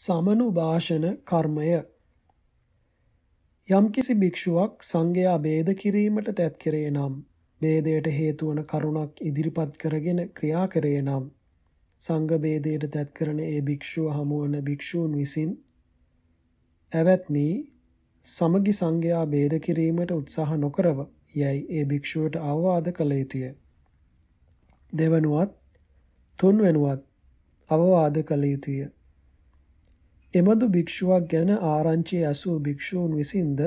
සමනුභාෂණ කර්මය යම්කිසි භික්ෂුවක් සංඝයා ભેද කිරීමට තැත් කරේ නම් ભેදයට හේතු වන කරුණක් ඉදිරිපත් කරගෙන ක්‍රියා කරේ නම් සංඝ ભેදයට තැත් කරන ඒ භික්ෂුව හමුවන භික්ෂූන් විසින් ඇවැත්නි සමගි සංඝයා ભેද කිරීමට උත්සාහ නොකරව යයි ඒ භික්ෂුවට අවවාද කළ යුතුය දෙවනුවත් තුන්වෙනුවත් අවවාද කළ යුතුය එබඳු භික්ෂුවක් ගැන ආරංචියේ ඇසූ භික්ෂූන් විසින්ද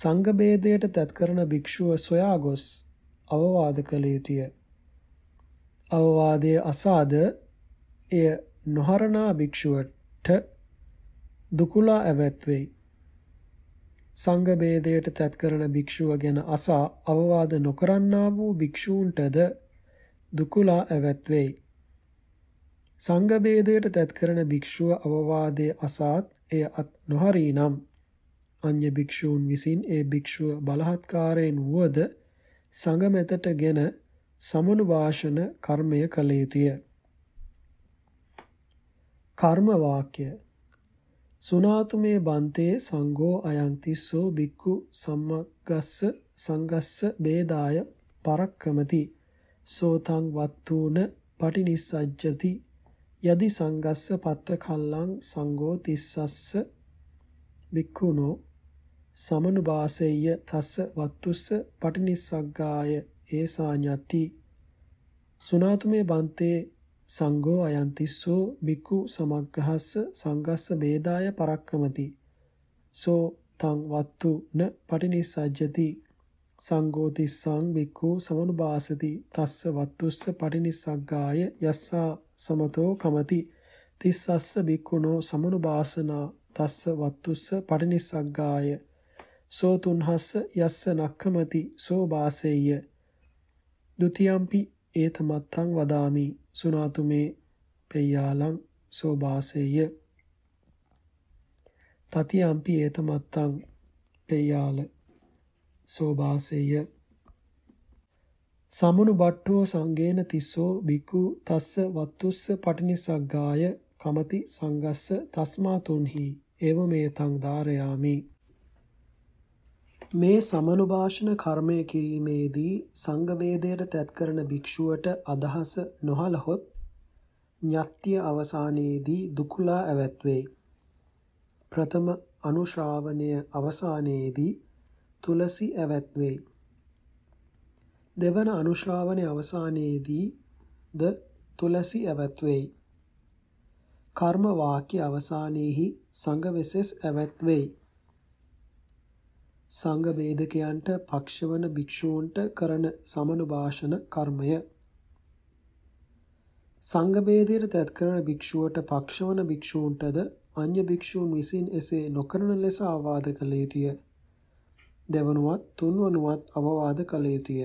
සංඝ ભેදයට තැත් කරන භික්ෂුව සොයා ගොස් අවවාද කළ යුතුය. අවවාදයේ අසාද එය නොහරණා භික්ෂුවට දුකුලා ඇවැත් වෙයි. සංඝ ભેදයට තැත් කරන භික්ෂුව ගැන අසා අවවාද නොකරන්නා වූ භික්ෂූන්ටද දුකුලා ඇවැත් වෙයි. සංඝ ભેදයට තැත් කරන භික්ෂුව අවවාදයේ අසාත් එය අත් නොහරිනම් අන්‍ය භික්ෂූන් විසින් ඒ භික්ෂුව බලහත්කාරයෙන් වුවද සංඝ මෙතටගෙන සමනුභාෂණ කර්මය කළ යුතුය. කර්ම වාක්‍ය සුනාතුමේ බන්තේ සංඝෝ අයං තිස්සෝ බික්ඛු සම්මග්ගස්ස සංගස්ස බේදාය පරක්කමති සෝතං වත්තුන පටිනිස්සජ්ජති යදි සංගස්ස පත්ත කල්ලං සංගෝ තිස්සස්ස බික්ඛුනෝ සමනුභාසෙය්‍ය තස්ස වත්තුස්ස පටිනිස්සග්ගාය ඒසා ඤති සුනාතුමේ බන්තේ සංඝෝ අයන් තිස්සෝ බික්ඛු සමග්ගහස්ස සංගස්ස ભેදාය පරක්කමති සෝ තං වත්තු න පටිනිස්සජ්ජති සංඝෝ තිස්සං බික්ඛු සමනුභාසති තස්ස වත්තුස්ස පටිනිස්සග්ගාය යස්සා සමතෝ කමති තිස්සස්ස බික්කුණෝ සමනුභාසනා තස්ස වත්තුස්ස පටිනිස්සග්ගාය සෝ තුන්හස්ස යස්ස නක්කමති සෝ වාසෙය්‍ය ဒ ුතියම්පි ඒතමත්තං වදාමි සුනාතුමේ පෙය්‍යාලං සෝ වාසෙය්‍ය තතියම්පි ඒතමත්තං පෙය්‍යාල සෝ වාසෙය්‍ය සමනු බට්ඨෝ සංගේන තිස්සෝ බිකු තස්ස වත්තුස්ස පටිනිසග්ගාය කමති සංගස්ස තස්මා තුන්හි එව මේ තං ධාරයාමි මේ සමනුභාෂණ කර්මය කිරීමේදී සංඝ වේදයට තැත් කරන භික්ෂුවට අදහස නොහලහොත් ඤත්‍ය අවසානයේදී දුකුලා ඇවැත්වේ ප්‍රථම අනුශ්‍රාවණය අවසානයේදී තුලසි ඇවැත්වේ දෙවන අනුශ්‍රාවනය අවසානයේදී ද තුලසි ඇවැත්වෙයි. කර්ම වාක්‍ය අවසානයේහි සංඝවෙසෙස් ඇවැත්වෙයි. සංඝ වේදකයන්ට පක්ෂවන භික්ෂූන්ට කරන සමනුභාෂණ කර්මය. සංඝ වේදයට තැත් කරන භික්ෂුවට පක්ෂවන භික්ෂූන්ටද අන්‍ය භික්ෂූන් විසින් එසේ නොකරන ලෙස ආවාද කළ යුතුය. දෙවනුවත් තුන්වනුවත් අවවාද කළ යුතුය.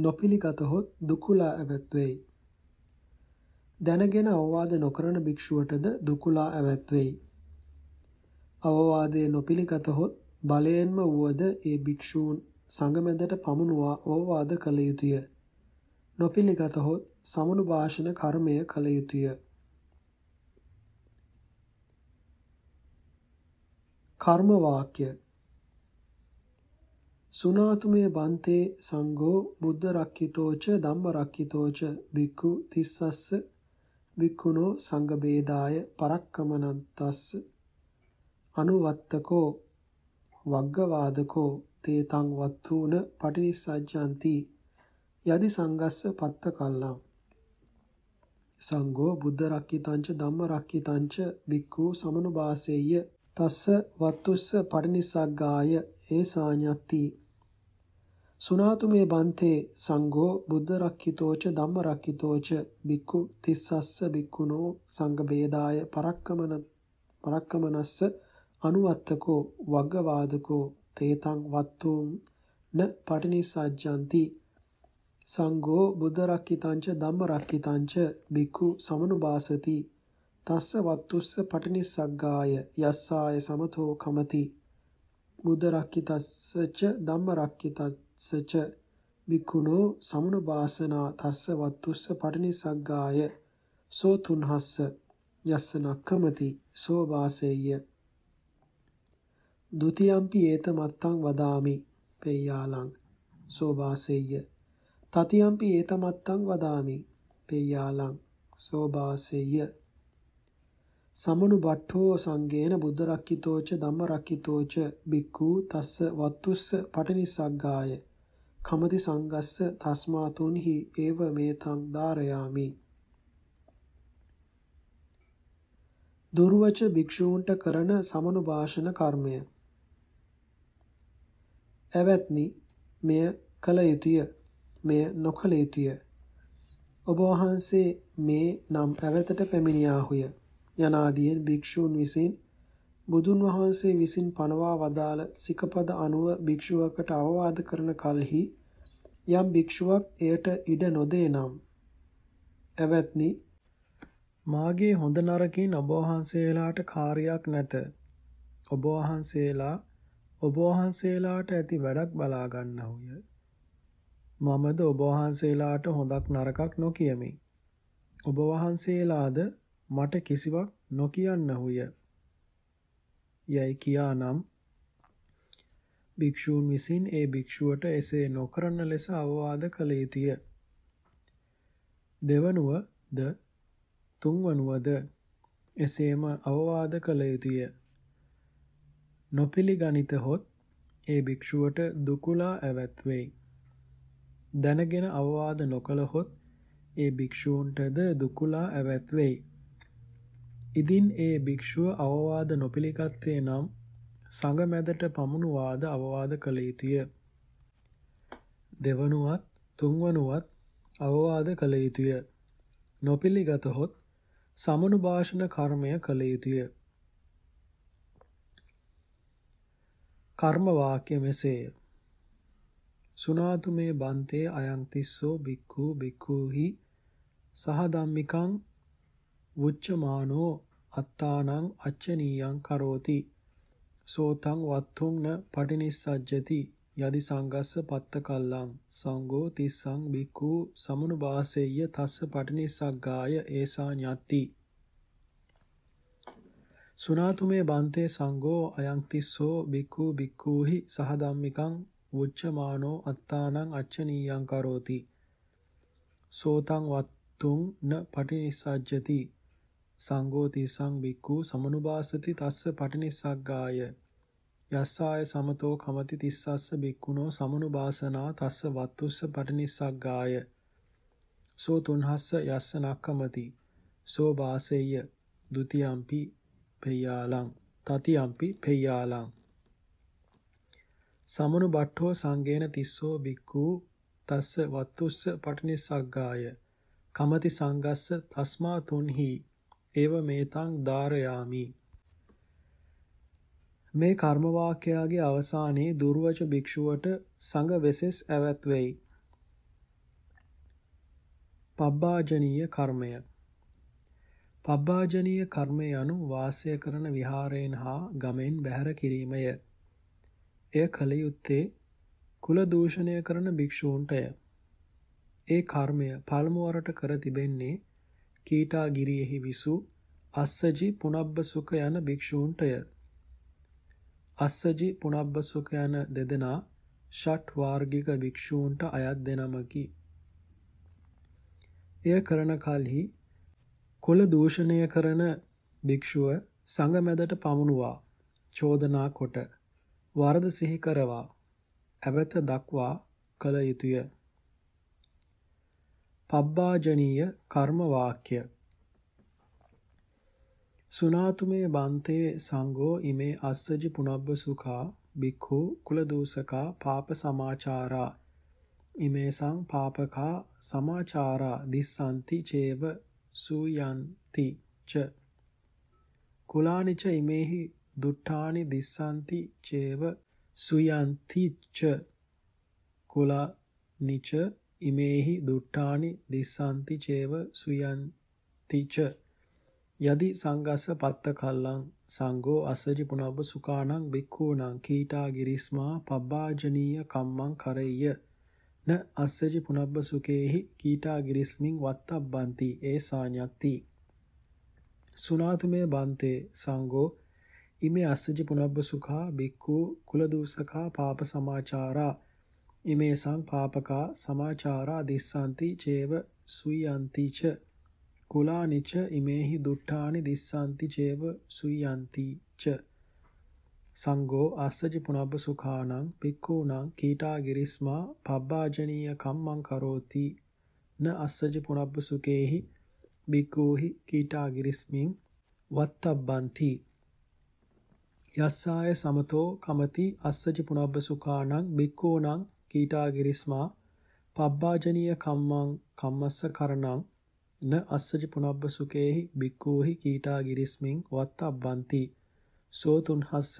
නොපිළිගතහොත් දුකුලා ඇවැත් වෙයි. දැනගෙන අවවාද නොකරන භික්ෂුවටද දුකුලා ඇවැත් වෙයි. අවවාදයේ නොපිළිගතහොත් බලයෙන්ම වුවද ඒ භික්ෂූන් සංගමෙන්දට පමුණුවා අවවාද කළ යුතුය. නොපිළිගතහොත් සමුණු භාෂණ කර්මය කළ යුතුය. කර්ම වාක්‍ය සුනාතුමේ බන්තේ සංඝෝ බුද්ධ රක්ඛිතෝච ධම්ම රක්ඛිතෝච බික්ඛු තිස්සස්ස බික්ඛුනෝ සංඝ බේදාය පරක්කමනන්තස්ස අනුවත්තකෝ වග්ගවාදකෝ තේතං වත්තුන පටිනිස්සජ්ජಂತಿ යදි සංගස්ස පත්ත කල්ලම් සංඝෝ බුද්ධ රක්ඛිතංච ධම්ම රක්ඛිතංච බික්ඛු සමනුබාසෙය්‍ය තස්ස වත්තුස්ස පටිනිස්සග්ගාය ඒසාඤ්ඤති සුනාතු මේ බන්තේ සංඝෝ බුද්ධ රක්ඛිතෝච ධම්ම රක්ඛිතෝච බික්ඛු තිස්සස්ස බික්ඛුනෝ සංඝ ભેදාය පරක්කමන පරක්කමනස්ස අනුවත්තකෝ වග්ගවාදකෝ තේතං වත්තුම් න පටිනිසජ්ජಂತಿ සංඝෝ බුද්ධ රක්ඛිතංච ධම්ම රක්ඛිතංච බික්ඛු සමනුබාසති තස්ස වත්තුස්ස පටිනිසග්ගාය යස්සාය සමතෝ කමති බුද්ධ රක්ඛිතස්ස ච ධම්ම රක්ඛිතස්ස සච බික්ඛුනෝ සමනුබාසනා තස්ස වත්තුස්ස පටිනිසග්ගාය සෝ තුන්හස්ස යස්ස නක්කමති සෝ වාසෙය්‍ය ဒ ුතියම්පි ඒත මත්තං වදාමි පේයාලං සෝ වාසෙය්‍ය තතියම්පි ඒත මත්තං වදාමි පේයාලං සෝ වාසෙය්‍ය සමනු බට්ඨෝ සංගේන බුද්ධ රක්කිතෝච ධම්ම රක්කිතෝච බික්ඛු තස්ස වත්තුස්ස පටිනිසග්ගාය කමති සංගස්ස තස්මාතුන්හි ඒව මේතං ධාරයාමි දුර්වච භික්ෂූන්ට කරන සමනුභාෂණ කර්මය එවත්නි මෙය කල යුතුය මෙය නොකල යුතුය ඔබ වහන්සේ මේ නම් ඇවතට පැමිණියාහුය යනාදීන් භික්ෂූන් විසින් බුදුන් වහන්සේ විසින් පනවා වදාළ සිකපද අනුව භික්ෂුවකට අවවාද කරන කලෙහි යම් භික්ෂුවක් එයට ඉඩ නොදේ නම් එවත්නි මාගේ හොඳ නරකින් ඔබ වහන්සේලාට කාර්යයක් නැත. ඔබ වහන්සේලා ඔබ වහන්සේලාට ඇති වැඩක් බලා ගන්නහුය. මමද ඔබ වහන්සේලාට හොඳක් නරකක් නොකියමි. ඔබ වහන්සේලාද මට කිසිවක් නොකියන්නහුය. යැයි කියා නම් භික්‍ෂූන් විසින් ඒ භික්‍ෂුවට එසේ නොකරන ලෙස අවවාද කළ යුතුය. දෙවනුව ද තුන්වනුවද එසේම අවවාද කළ යුතුය. නොපිළිගනිත හොත් ඒ භික්‍ෂුවට දුකුලා ඇවැත්වෙයි. දැනගෙන අවවාද නොකළහොත් ඒ භික්‍ෂූන්ටද දුකුලා ඇවැත්වෙයි. ඉදින් ඒ භික්‍ෂුව අවවාද නොපිළිගත්තේ නම් සඟ මැදට පමුණුවාද අවවාද කළ යුතුය. දෙවනුවත් තුන්වනුවත් අවවාද කළ යුතුය. නොපිළිගතහොත් සමනු භාෂණ කර්මය කළ යුතුය. කර්මවාක්‍ය මෙසේය. සුනාතු මේ බන්තේ අයංතිස්සෝ බික්කූ බික්කූහි සහදම්මිකං උච්චමානෝ අත්තානං අච්චනීයං කරෝති සෝතං වත්තුං න පටිනිස්සජ්ජති යදි සංගස්ස පත්ත කල්ලං සංගෝ තිස්සං බිකු සමනුභාසෙය්‍ය තස්ස පටිනිස්සග්ගාය ඒසා ඤත්ති සුනාතුමේ බන්තේ සංගෝ අයං තිස්සෝ බිකු බික්කුහි සහ ධම්මිකං උච්චමානෝ අත්තානං අච්චනීයං කරෝති සෝතං වත්තුං න පටිනිස්සජ්ජති සංඝෝ තිස්සං බික්ඛු සමනුභාසති තස්ස පටිනිස්සග්ගාය යස්සාය සමතෝ කමති තිස්සස්ස බික්ඛුනෝ සමනුභාසනා තස්ස වත්තුස්ස පටිනිස්සග්ගාය සෝ තුන්හස්ස යස්ස නක්කමති සෝ වාසෙය්‍ය ဒ ුතියම්පි පෙය්‍යාලං තතියම්පි පෙය්‍යාලං සමනු බට්ඨෝ සංගේන තිස්සෝ බික්ඛු තස්ස වත්තුස්ස පටිනිස්සග්ගාය කමති සංගස්ස තස්මා තුන්හි ඒව මේතං ධාරයාමි මේ කර්ම වාක්‍යයේ අවසානයේ දුර්වච භික්ෂුවට සංඝ වෙසෙස් ඇවත් වෙයි. පබ්බාජනීය කර්මය පබ්බාජනීය කර්මය anu වාසය කරන විහාරයෙන් හා ගමෙන් බැහැර කිරීමය. එය කල යුත්තේ කුල දූෂණය කරන භික්ෂූන්ටය. ඒ කර්මය පළමු වරට කර තිබෙන්නේ කීටාගිරියෙහි විසූ අස්සජි පුනබ්බසුක යන භික්ෂූන්ටය. අස්සජි පුනබ්බසුක යන දෙදෙනා ෂට් වාර්ගික භික්ෂූන්ට අයත් දෙනමකි. එය කරන කලෙහි කුල දූෂණය කරන භික්ෂුව සංගමැදට පමුණුවා චෝදනා කොට වරද සිහි කරවා ඇවත දක්වා කළ යුතුය. පබ්බාජනීය කර්ම වාක්‍ය සුනාතුමේ බන්තේ සංඝෝ ඉමේ අස්සජි පුනබ්බ සුඛා බික්ඛු කුල දූසකා පාප සමාචාරා ඉමේ සං පාපකා සමාචාරා දිස්සanti චේව සූයන්ති ච කුලානිච ඉමේහි දුට්ඨානි දිස්සanti චේව සුයන්ති ච කුලානිච ඉමේහි දුට්ටානි දිස්සන්ති චේව සුයන්තිච යදි සංගස්ස පත්ත කල්ලං සංගෝ අස්සජි පුනබ්බ සුකානං බික්ඛූණං කීටා ගිරිස්මා පබ්බාජනීය කම්මං කරෙය්‍ය න අස්සජි පුනබ්බ සුකේහි කීටා ගිරිස්මින් වත්තබ්බන්ති ඒ සාඤ්ඤත්ති සුනාතුමේ බන්තේ සංගෝ ඉමේ අස්සජි පුනබ්බ සුඛා බික්ඛූ කුලදූසකා පාප සමාචාරා ඉමේසං පාපකා සමාචාරා දිස්සanti චේව සුයන්ති ච කුලානිච ඉමේහි දුට්ඨානි දිස්සanti චේව සුයන්ති ච සංඝෝ ආස්සජ පුනබ්බ සුඛානං පික්ඛූණං කීටාගිරිස්මා පබ්බාජනීය කම්මං කරෝති න අස්සජ පුනබ්බ සුකේහි බිකෝහි කීටාගිරිස්මින් වත්තබ්බන්ති යස්සාය සමතෝ කමති අස්සජ පුනබ්බ සුඛානං බික්කෝනං කීටාගිරිස්මා පබ්බාජනීය කම්මං කම්මස්ස කරණං න අස්සජ පුනබ්බ සුකේහි බික්කෝහි කීටාගිරිස්මින් වත්තබ්බන්ති සෝ තුන්හස්ස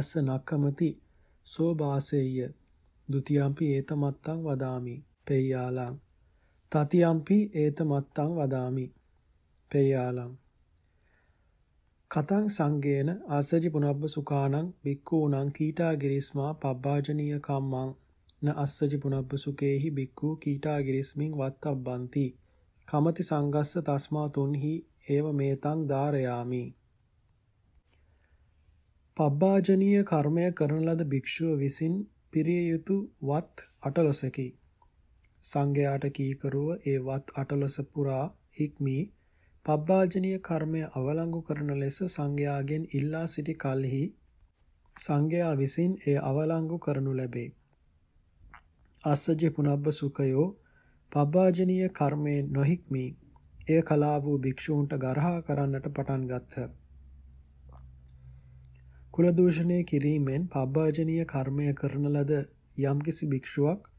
යස්ස නක්කමති සෝ වාසෙය්‍ය ဒ ුතියම්පි ඒතමත්තං වදාමි පෙය්‍යාලං තතියම්පි ඒතමත්තං වදාමි පෙය්‍යාලං කතං සංගේන ආසජි පුනබ්බ සුඛානං බික්ඛූණං කීටාගිරිස්මා පබ්බාජනීය කම්මං න අස්සජි පුනබ්බ සුකේහි බික්ඛූ කීටාගිරිස්මින් වත්තබ්බන්ති කමති සංගස්ස තස්මා තුන්හි ඒව මේතං ධාරයාමි පබ්බාජනීය කර්මය කරන ලද භික්ෂුව විසින් පිරිය යුතු වත් අටලොසකි සංඝයාට කීකරුව ඒ වත් අටලොස පුරා හික්මී පබ්බාජනීය කර්මය අවලංගු කරන ලෙස සංඝයාගෙන් ඉල්ලා සිටි කල්හි සංඝයා විසින් එය අවලංගු කරනු ලැබේ. අස්සජ පුනබ්බ සුඛයෝ පබ්බාජනීය කර්මයේ නොහික්මී එය කලා වූ භික්ෂූන්ට ගරහා කරන්නට පටන් ගත්හ. කුල දූෂණය කිරීමෙන් පබ්බාජනීය කර්මය කරන ලද යම්කිසි භික්ෂුවක්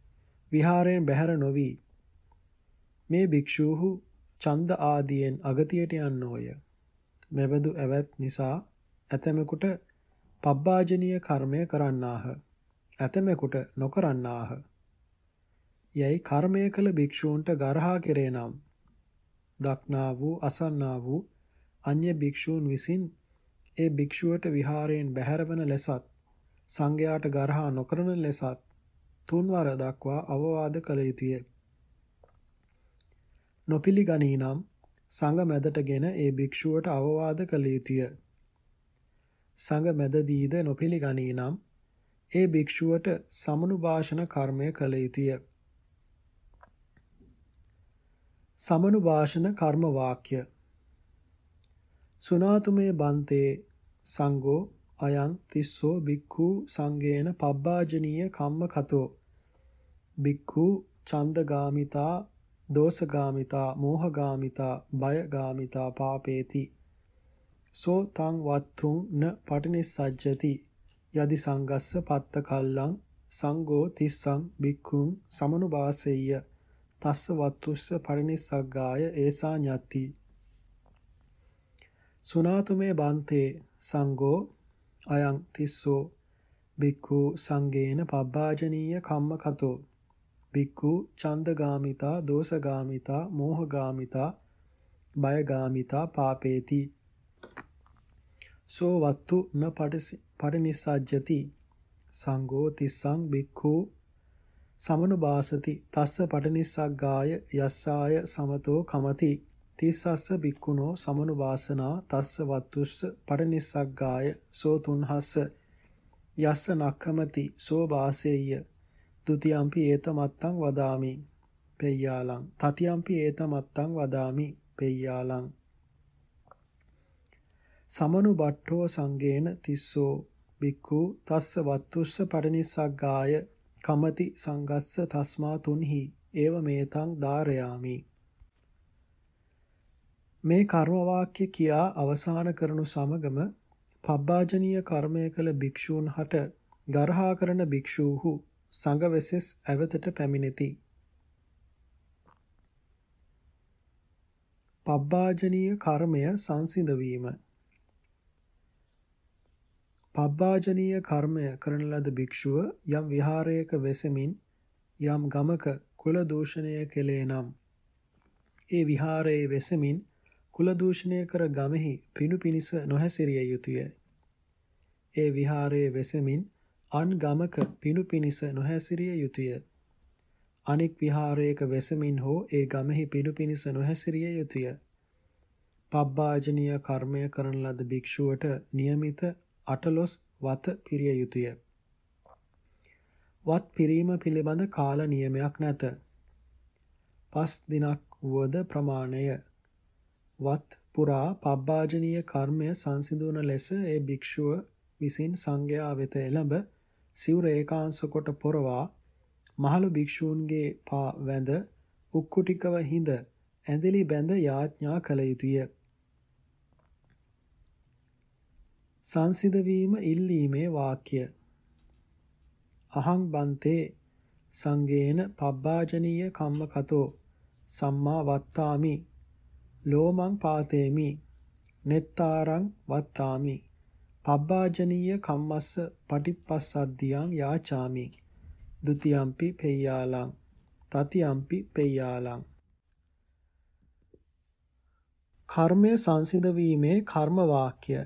විහාරයෙන් බැහැර නොවි. මේ භික්ෂූහු ඡන්ද ආදියෙන් අගතියට යන්නෝය. මෙබඳු ඇවැත් නිසා ඇතමෙකුට පබ්බාජනීය කර්මය කරන්නාහ. ඇතමෙකුට නොකරන්නාහ. යැයි කර්මය කළ භික්ෂූන්ට ගරහා කෙරේ නම් දක්නා වූ අසන්නා වූ අන්‍ය භික්ෂූන් විසින් ඒ භික්ෂුවට විහාරයෙන් බැහැරවන ලෙසත් සංඝයාට ගරහා නොකරන ලෙසත් තුන්වර දක්වා අවවාද කළ යුතුය. නොපිළිගනී නම් සංඝ මැදටගෙන ඒ භික්ෂුවට අවවාද කළ යුතුය. සංඝ මැදදීද නොපිළිගනී නම් ඒ භික්ෂුවට සමනුභාෂණ කර්මය කළ යුතුය. සමනුභාෂණ කර්ම වාක්‍ය සුනාතුමේ බන්තේ සංඝෝ අයං තිස්සෝ බික්ඛු සංගේන පබ්බාජනීය කම්මකතෝ බික්ඛු ඡන්දගාමිතා දෝසගාමිතා මෝහගාමිතා බයගාමිතා පාපේති සෝ තං වත්තුං න පටිනිස්සජ්ජති යදි සංගස්ස පත්ත කල්ලං සංඝෝ තිස්සං භික්ඛුං සමනුභාසෙය්‍ය තස්ස වත්තුස්ස පරිනිස්සග්ගාය ඒසා ඤත්ති සුනාතුමේ බන්තේ සංඝෝ අයං තිස්සෝ භික්ඛු සංගේන පබ්බාජනීය කම්මකතෝ භික්ඛු ඡන්දගාමිතා, දෝසගාමිතා, මෝහගාමිතා, බයගාමිතා පාපේති. සෝ වත්තු න පටිනිස්සජ්ජති. සංඝෝ තිස්සං භික්ඛු සමනුභාසති තස්ස පටිනිස්සග්ගාය යස්සාය සමතෝ කමති තිස්සස්ස බික්කුණෝ සමනුභාසනා තස්ස වත්තුස්ස පටිනිස්සග්ගාය සෝ තුන්හස්ස යස්ස නක්කමති සෝ වාසෙය්‍ය දුතියම්පි ඒත මත්තං වදාමි පෙය්‍යාලං තතියම්පි ඒත මත්තං වදාමි පෙය්‍යාලං සමනු බට්ඨෝ සංගේන තිස්සෝ බික්ඛු තස්ස වත්තුස්ස පරිනිස්සග්ගාය කමති සංගස්ස තස්මා තුන්හි ඒව මේතං ධාරයාමි මේ කර්ම වාක්‍ය කියා අවසන් කරනු සමගම පබ්බාජනීය කර්මය කළ භික්ෂූන් හට ගරහා කරන භික්ෂූහු සඟ වෙසෙස් ඇවතට පැමිණෙති. පබ්බාජනීය කර්මය සංසිඳ වීම. පබ්බාජනීය කර්මය කරන ලද භික්ෂුව යම් විහාරයක වෙසෙමින් යම් ගමක කුල දූෂණය කෙලේ නම් ඒ විහාරයේ වෙසෙමින් කුල දූෂණය කර ගමෙහි පිණු පිනිස නොහැසිරිය යුතුය. ඒ විහාරයේ වෙසෙමින් අන් ගමක පිණු පිනිස නොහැසිරිය යුතුය. අනෙක් විහාරයක වැසමින් හෝ ඒ ගමෙහි පිණු පිනිස නොහැසිරිය යුතුය. පබ්බාජනීය කර්මය කරන ලද භික්ෂුවට નિયમિત අටලොස් වත පිරිය යුතුය. වත් පිරීම පිළිබඳ කාල නියමයක් නැත. පස් දිනක් වුවද ප්‍රමාණය වත් පුරා පබ්බාජනීය කර්මය සංසිඳුන ලෙස ඒ භික්ෂුව විසින් සංඝයා වෙත එළඹ සිවුර ඒකාංශ කොට පොරවා මහලු භික්ෂූන්ගේ පා වැඳ උක්කුටිකව හිඳ ඇඳලි බැඳ යාඥා කළ යුතුය. සංසිඳ වීම ඉල්ලීමේ වාක්‍ය අහං බන්තේ සංගේන පබ්බාජනීය කම්මකතෝ සම්මා වත්තාමි ලෝමං පාතේමි නෙත්තාරං වත්තාමි පබ්බාජනීය කම්මස්ස පටිප්පස්සද්ධියං යාචාමි ဒ ුතියම්පි පෙය්‍යාලං තතියම්පි පෙය්‍යාලං කර්මය සංසිඳ වීමේ කර්ම වාක්‍ය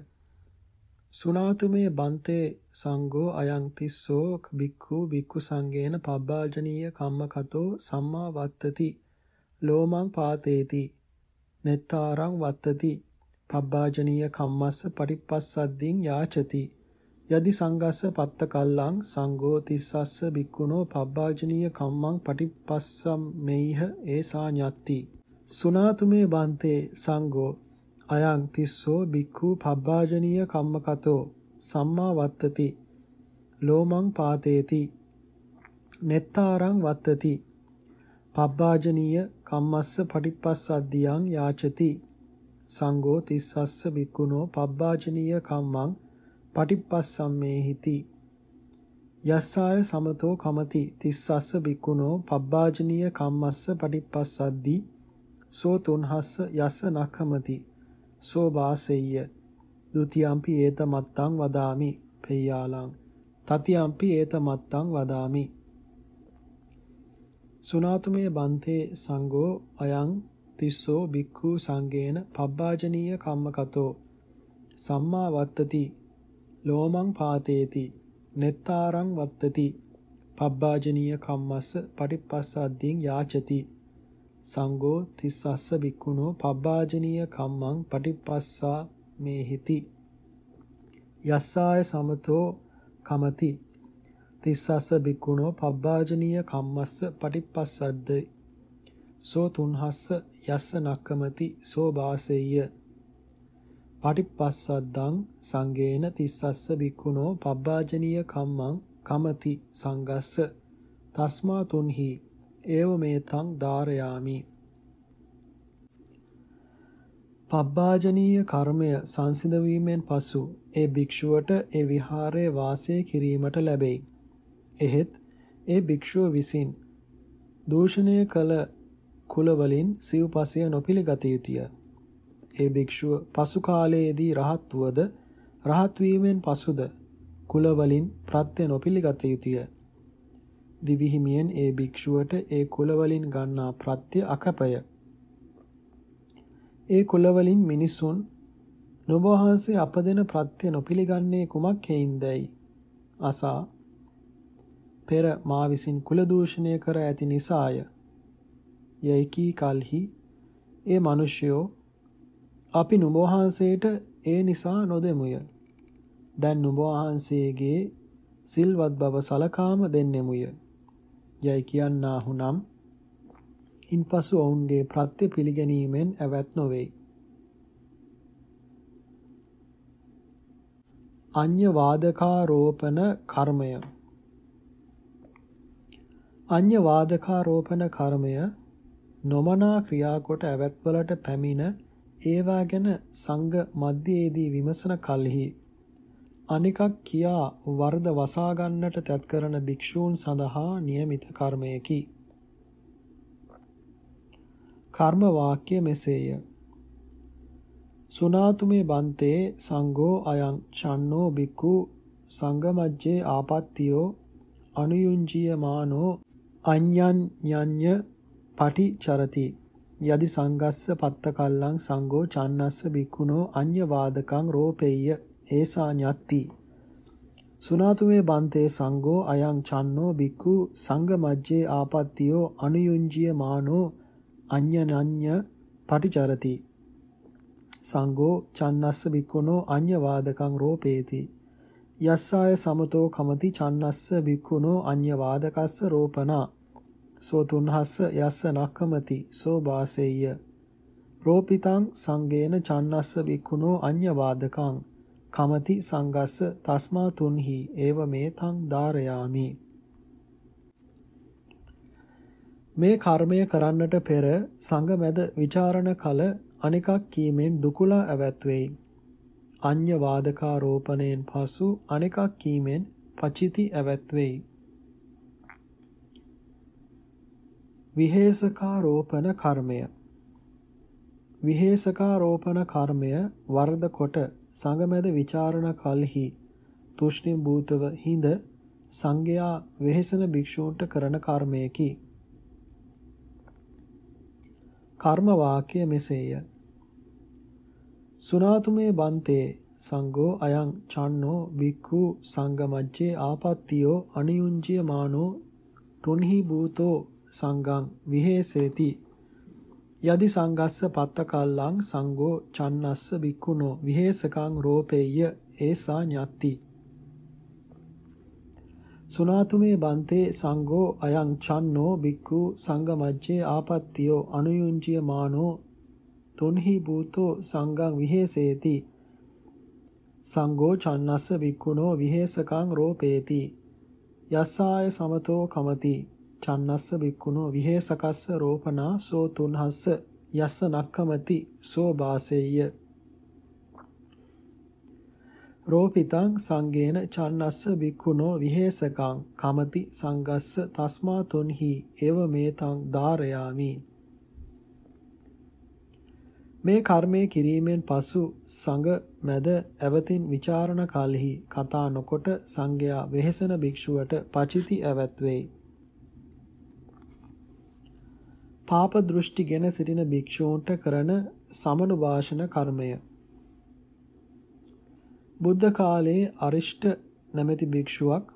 සුනාතුමේ බන්තේ සංඝෝ අයං තිස්සෝ බික්ඛු බික්ඛු සංඝේන පබ්බාජනීය කම්මකතෝ සම්මා වත්තති ලෝමං පාතේති නෙත්තාරං වත්තති තබ්බාජනීය කම්මස්ස පටිපස්සද්දීන් යාචති යදි සංගස්ස පත්ත කල්ලං සංගෝ තිස්සස්ස බික්කුණෝ පබ්බාජනීය කම්මං පටිපස්සම් මෙයිහ ඒසා ඤත්ති සුනාතුමේ බන්තේ සංගෝ අයං තිස්සෝ බික්ඛු පබ්බාජනීය කම්මකතෝ සම්මා වත්තති ලෝමං පාතේති නෙත්තාරං වත්තති පබ්බාජනීය කම්මස්ස පටිපස්සද්දියං යාචති සංඝෝ තිස්සස්ස බික්කුණෝ පබ්බාචනීය කම්මං පටිප්පස්සම්මේහිති යස්සාය සමතෝ කමති තිස්සස්ස බික්කුණෝ පබ්බාචනීය කම්මස්ස පටිප්පස්සද්දි සෝ තුන්හස්ස යස්ස නක්ඛමති සෝ වාසෙය්‍ය ဒ ුතියම්පි ඒත මත්තං වදාමි පෙය්‍යාලං තතියම්පි ඒත මත්තං වදාමි සුනාතුමේ බන්තේ සංඝෝ අයං තිස්සෝ බික්ඛු සංගේන පබ්බාජනීය කම්මකතෝ සම්මා වත්තති ලෝමං පාතේති නෙත්තාරං වත්තති පබ්බාජනීය කම්මස්ස පටිපස්සද්දීන් යාචති සංගෝ තිස්සස්ස බික්ඛුනෝ පබ්බාජනීය කම්මං පටිපස්සා මේහිති යස්සාය සමතෝ කමති තිස්සස්ස බික්ඛුනෝ පබ්බාජනීය කම්මස්ස පටිපස්සද්දේ සෝ තුන්හස්ස යස්ස නක්කමති සෝ වාසෙය්‍ය පටිපස්සද්දං සංගේන තිස්සස්ස බික්ඛුනෝ පබ්බාජනීය කම්මං කමති සංගස්ස තස්මා තුන්හි ඒව මේතං ධාරයාමි පබ්බාජනීය කර්මය සංසිඳ වීමෙන් පසු ඒ භික්ෂුවට ඒ විහාරයේ වාසය කිරීමට ලැබෙයි. එහෙත් ඒ භික්ෂුව විසින් දූෂණය කළ කුලවලින් සිව්පසය නොපිළිගත යුතුය. ඒ භික්ෂුව පසු කාලයේදී රහත් වූද රහත් වීමෙන් පසුද කුලවලින් ප්‍රත්‍ය නොපිළිගත යුතුය. දිවිහිමියෙන් ඒ භික්ෂුවට ඒ කුලවලින් ගන්නා ප්‍රත්‍ය අකපය. ඒ කුලවලින් මිනිසුන් නුඹ වහන්සේ අප දෙන ප්‍රත්‍ය නොපිළිගන්නේ කුමක් හේින්දයි අසා පෙර මා විසින් කුල දූෂණය කර ඇති නිසාය යැයි කල්හි ඒ මිනිස්යෝ අපි නුඹ වහන්සේට ඒ නිසා නොදෙමුය. දැන් නුඹ වහන්සේගේ සිල්වත් බව සලකාම දෙන්නෙමුය. යයි කියන්නාහු නම් ඉන්පසු ඔවුන්ගේ ප්‍රත්‍ය පිළිගැනීමෙන් ඇවැත් නොවේ. අඤ්‍ය වාදකාරෝපන කර්මය අඤ්‍ය වාදකාරෝපන කර්මය නොමනා ක්‍රියාකොට ඇවැත්වලට පැමිණ ඒවා ගැන සංඝ මධ්‍යයේදී විමසන කල්හි අනිකක් කියා වර්ධ වසා ගන්නට තැත් කරන භික්ෂූන් සඳහා નિયમિત කර්මයකි. කර්ම වාක්‍ය මෙසේය. සුනාතුමේ බන්තේ සංඝෝ අයං ඡන්නෝ බික්ඛු සංගමජ්ජේ ආපත්තියෝ අනුයුංජියමානෝ අඤ්ඤඤ්ඤඤ්ඤ පටිචරති යදි සංගස්ස පත්ත කල්ලං සංගෝ චන්නස්ස බික්කුණෝ අඤ්ඤවාදකං රෝපෙය්‍ය හේසා ඤත්ති සුනාතුමේ බන්තේ සංගෝ අයං චන්නෝ බික්කු සංගමජ්ජේ ආපත්තියෝ අනුයුංජිය මානෝ අඤ්ඤනඤ්ඤ පටිචරති සංගෝ චන්නස්ස බික්කුණෝ අඤ්ඤවාදකං රෝපේති යස්සාය සමතෝ කමති චන්නස්ස බික්කුණෝ අඤ්ඤවාදකස්ස රෝපනා සෝ තුන්හස්ස යස්ස නක්කමති සෝ වාසෙය්‍ය රෝපිතං සංගේන චන්නස්ස වික්ඛුනෝ අඤ්ඤවාදකං කමති සංගස්ස තස්මා තුන්හි ඒව මේ තං ධාරයාමි මේ කර්මය කරන්නට පෙර සංගමෙද ਵਿਚාරණ කල අනිකක් කීමෙන් දුකුලා ඇවත් වෙයි අඤ්ඤ වාදකාරෝපණයෙන් පසු අනෙකක් කීමෙන් පචිති ඇවැත්වෙයි. විහෙසකාරෝපන කර්මය විහෙසකාරෝපන කර්මය වර්ධ කොට සංගමද ਵਿਚාරණ කල්හි තුෂ්ණිම් භූතව හිඳ සංඝයා වෙහෙසන භික්ෂූන්ට කරන කර්මයකි. කර්ම වාක්‍ය මෙසේය. සුනාතුමේ බන්තේ සංඝෝ අයං චන්නෝ බික්ඛු සංගමජ්ජේ ආපත්තියෝ අනියුංජිය මානෝ තුන්හි භූතෝ සංගං විහෙසේති යදි සංගස්ස පත්තකල්ලං සංගෝ චන්නස්ස බික්කුණෝ විහෙසකං රෝපේය ඒසා ඤත්ති සුනාතුමේ බන්තේ සංගෝ අයං චන්නෝ බික්කු සංගමජ්ජේ ආපත්තියෝ අනුයුංචිය මානෝ තුන්හි භූතෝ සංගං විහෙසේති සංගෝ චන්නස්ස බික්කුණෝ විහෙසකං රෝපේති යස්සාය සමතෝ කමති චන්නස්ස බික්කුණෝ විහෙසකස්ස රෝපනා සෝ තුන්හස්ස යස්ස නක්කමති සෝ බාසෙය්‍ය රෝපිතං සංගේන චන්නස්ස බික්කුණෝ විහෙසකං කමති සංගස්ස තස්මා තුන්හි එව මේතං ධාරයාමි මේ කර්මය කිරීමෙන් පසු සංඝ මැද ඇවතින් ਵਿਚාරණ කලෙහි කතා නොකොට සංඝයා වෙහෙසන භික්ෂුවට පචිති ඇවැත්වෙයි පාප දෘෂ්ටිගෙන සිටින භික්ෂූන්ට කරන සමනුභාෂණ කර්මය. බුද්ධ කාලයේ අරිෂ්ඨ නැමැති භික්ෂුවක්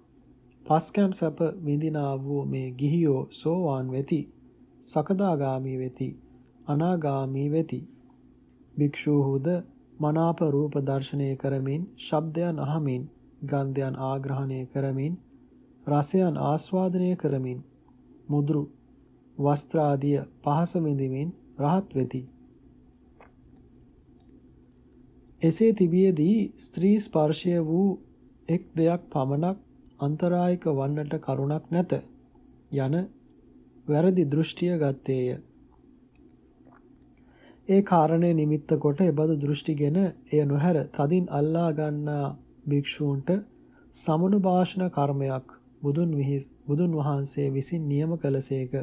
පස්කම් සැප විඳිනා වූ මේ ගිහියෝ සෝවාන් වෙති. සකදාගාමී වෙති. අනාගාමී වෙති. භික්ෂූහුද මනාප රූප දර්ශනය කරමින්, ශබ්දයන් අහමින්, ගන්ධයන් ආග්‍රහණය කරමින්, රසයන් ආස්වාදනය කරමින් මුද්‍රු වස්ත්‍ර ආදිය පහස විඳිමින් රහත් වෙති. එසේ තිබියදී ස්ත්‍රී ස්පර්ශය වූ එක් දෙයක් පමණක් අන්තරායක වන්නට කරුණක් නැත යන වැරදි දෘෂ්ටිය ගත්තේය. ඒ කාරණය නිමිත්ත කොට එබඳු දෘෂ්ටිගෙන එය නොහැර තදින් අල්ලා ගන්නා භික්ෂූන්ට සමනුභාෂණ කර්මයක් බුදුන් වහන්සේ විසින් නියම කළසේක.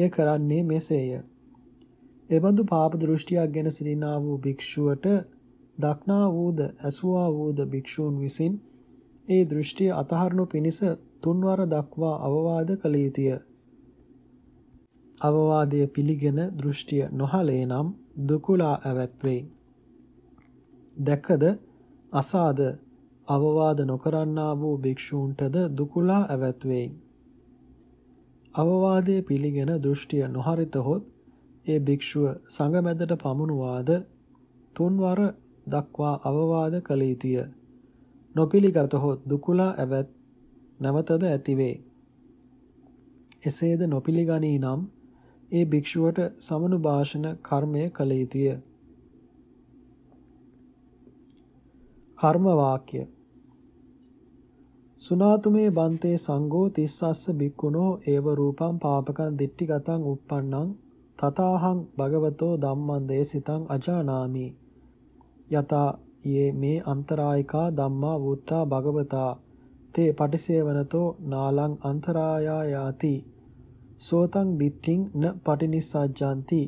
එය කරන්නේ මෙසේය. එබඳු පාප දෘෂ්ටියක් ගැන සිටිනා වූ භික්ෂුවට දක්නා වූද ඇසුවා වූද භික්ෂූන් විසින් ඒ දෘෂ්ටිය අතහරනු පිණිස තුන්වර දක්වා අවවාද කළ යුතුය. අවවාදය පිළිගෙන දෘෂ්ටිය නොහලේ නම් දුකුලා ඇවැත්වෙයි. දැකද අසාද අවවාද නොකරන්නා වූ භික්ෂූන්ටද දුකුලා ඇවැත්වෙයි. අවවාදය පිළිගෙන දෘෂ්ටිය නොහරිත හොත් ඒ භික්ෂුව සංගමැදට පමුණුවාද තුන්වර දක්වා අවවාද කළ යුතුය. නොපිළිගත හොත් දුකුලා ඇවත් නැවතද ඇතිවේ. එසේද නොපිළිගනී නම් ඒ භික්ෂුවට සමනුභාෂණ කර්මය කළ යුතුය. කර්ම වාක්‍ය සුනාතුමේ බන්තේ සංඝෝ තිස්සස්ස බික්කුණෝ ඒව රූපං පාපකං දිට්ඨිගතං uppannං තතාහං භගවතෝ ධම්මං දේසිතං අජානාමි යතා යේ මේ අන්තරායිකා ධම්මා වූත්තා භගවතා තේ පටිසේවනතෝ නාලං අන්තරායායාති සෝතං දිට්ඨින් න පටිනිස්සජ්ජಂತಿ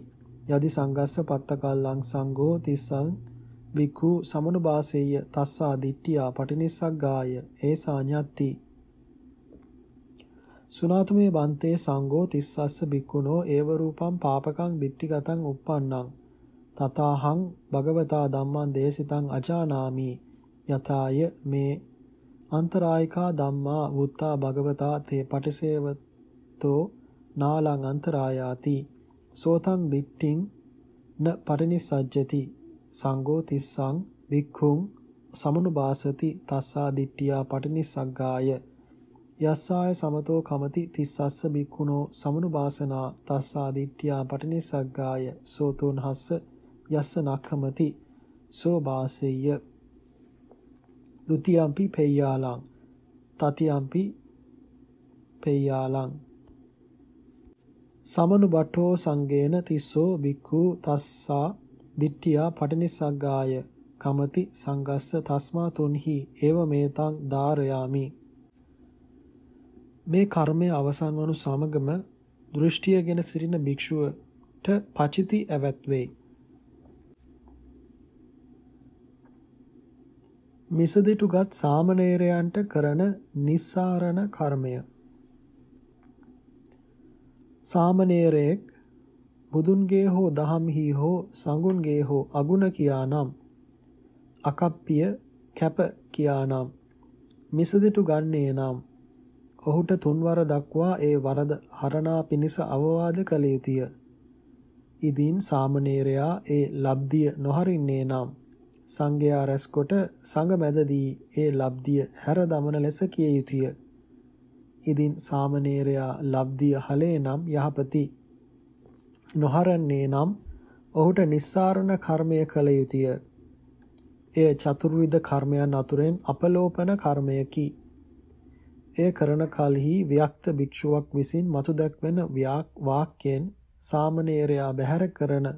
යදි සංගස්ස පත්තකල්ලං සංඝෝ තිස්සං වික්ඛු සමනුබාසෙය්‍ය තස්සා දිට්ඨියා පටිනිස්සග්ගාය ඒසා ඤත්ති සුනාතුමේ බන්තේ සංඝෝ තිස්සස්ස බික්ඛුනෝ ඒව රූපං පාපකං දිට්ඨිගතං uppannං තතාහං භගවතා ධම්මං දේසිතං අජානාමි යතාය මේ අන්තරායිකා ධම්මා වුත්තා භගවතා තේ පටිසේවතෝ නාලං අන්තරායාති සෝතං දිට්ඨින් න පටිනිස්සජ්ජති සංඝෝ තිස්සං වික්ඛුං සමනුබාසති තස්සා දිට්ඨියා පටිනිස්සග්ගාය යස්සාය සමතෝ කමති තිස්සස්ස බික්ඛුනෝ සමනුබාසනා තස්සා දිට්ඨියා පටිනිස්සග්ගාය සෝතුන් හස්ස යස්ස නක්ඛමති සෝ බාසෙය්‍ය ဒ ුතියම්පි පේයාලං තතියම්පි පේයාලං සමනුබට්ඨෝ සංගේන තිස්සෝ බික්ඛු තස්සා දිට්ඨියා පටිනිස්සග්ගාය කමති සංගස්ස තස්මා තුන්හි ඒව මේතං ධාරයාමි මේ කර්මය අවසන් වනු සමගම දෘෂ්ටියගෙන සිටින භික්ෂුවට පචිති ඇවත් වෙයි මිසදිටුගත් සාමණේරයන්ට කරන නිස්සාරණ කර්මය සාමණේරයෙක් බුදුන්ගේ හෝ දහම්හි හෝ සඟුන්ගේ හෝ අගුණ කියානම් අකප්පිය කැප කියානම් මිසදිටු ගන්නේ නම් ඔහුට තුන්වර දක්වා ඒ වරද හරණා පිණිස අවවාද කළ යුතුය. ඉදින් සාමණේරයා ඒ ලබ්ධිය නොහරින්නේ නම් සංඝයා රැස්කොට සංඝ මැදදී ඒ ලබ්ධිය හැර දමන ලෙස කිය යුතුය. ඉදින් සාමණේරයා ලබ්ධිය හලේ නම් යහපති නොහරන්නේ නම් ඔහුට නිස්සාරණ කර්මය කළ යුතුය. එය චතුර්විධ කර්මයන් අතුරෙන් අපලෝපන කර්මයකි. එය කරන කලෙහි වික්ත භික්ෂුවක් විසින් මතු දක්වන වාක්‍යයෙන් සාමණේරයා බැහැර කරන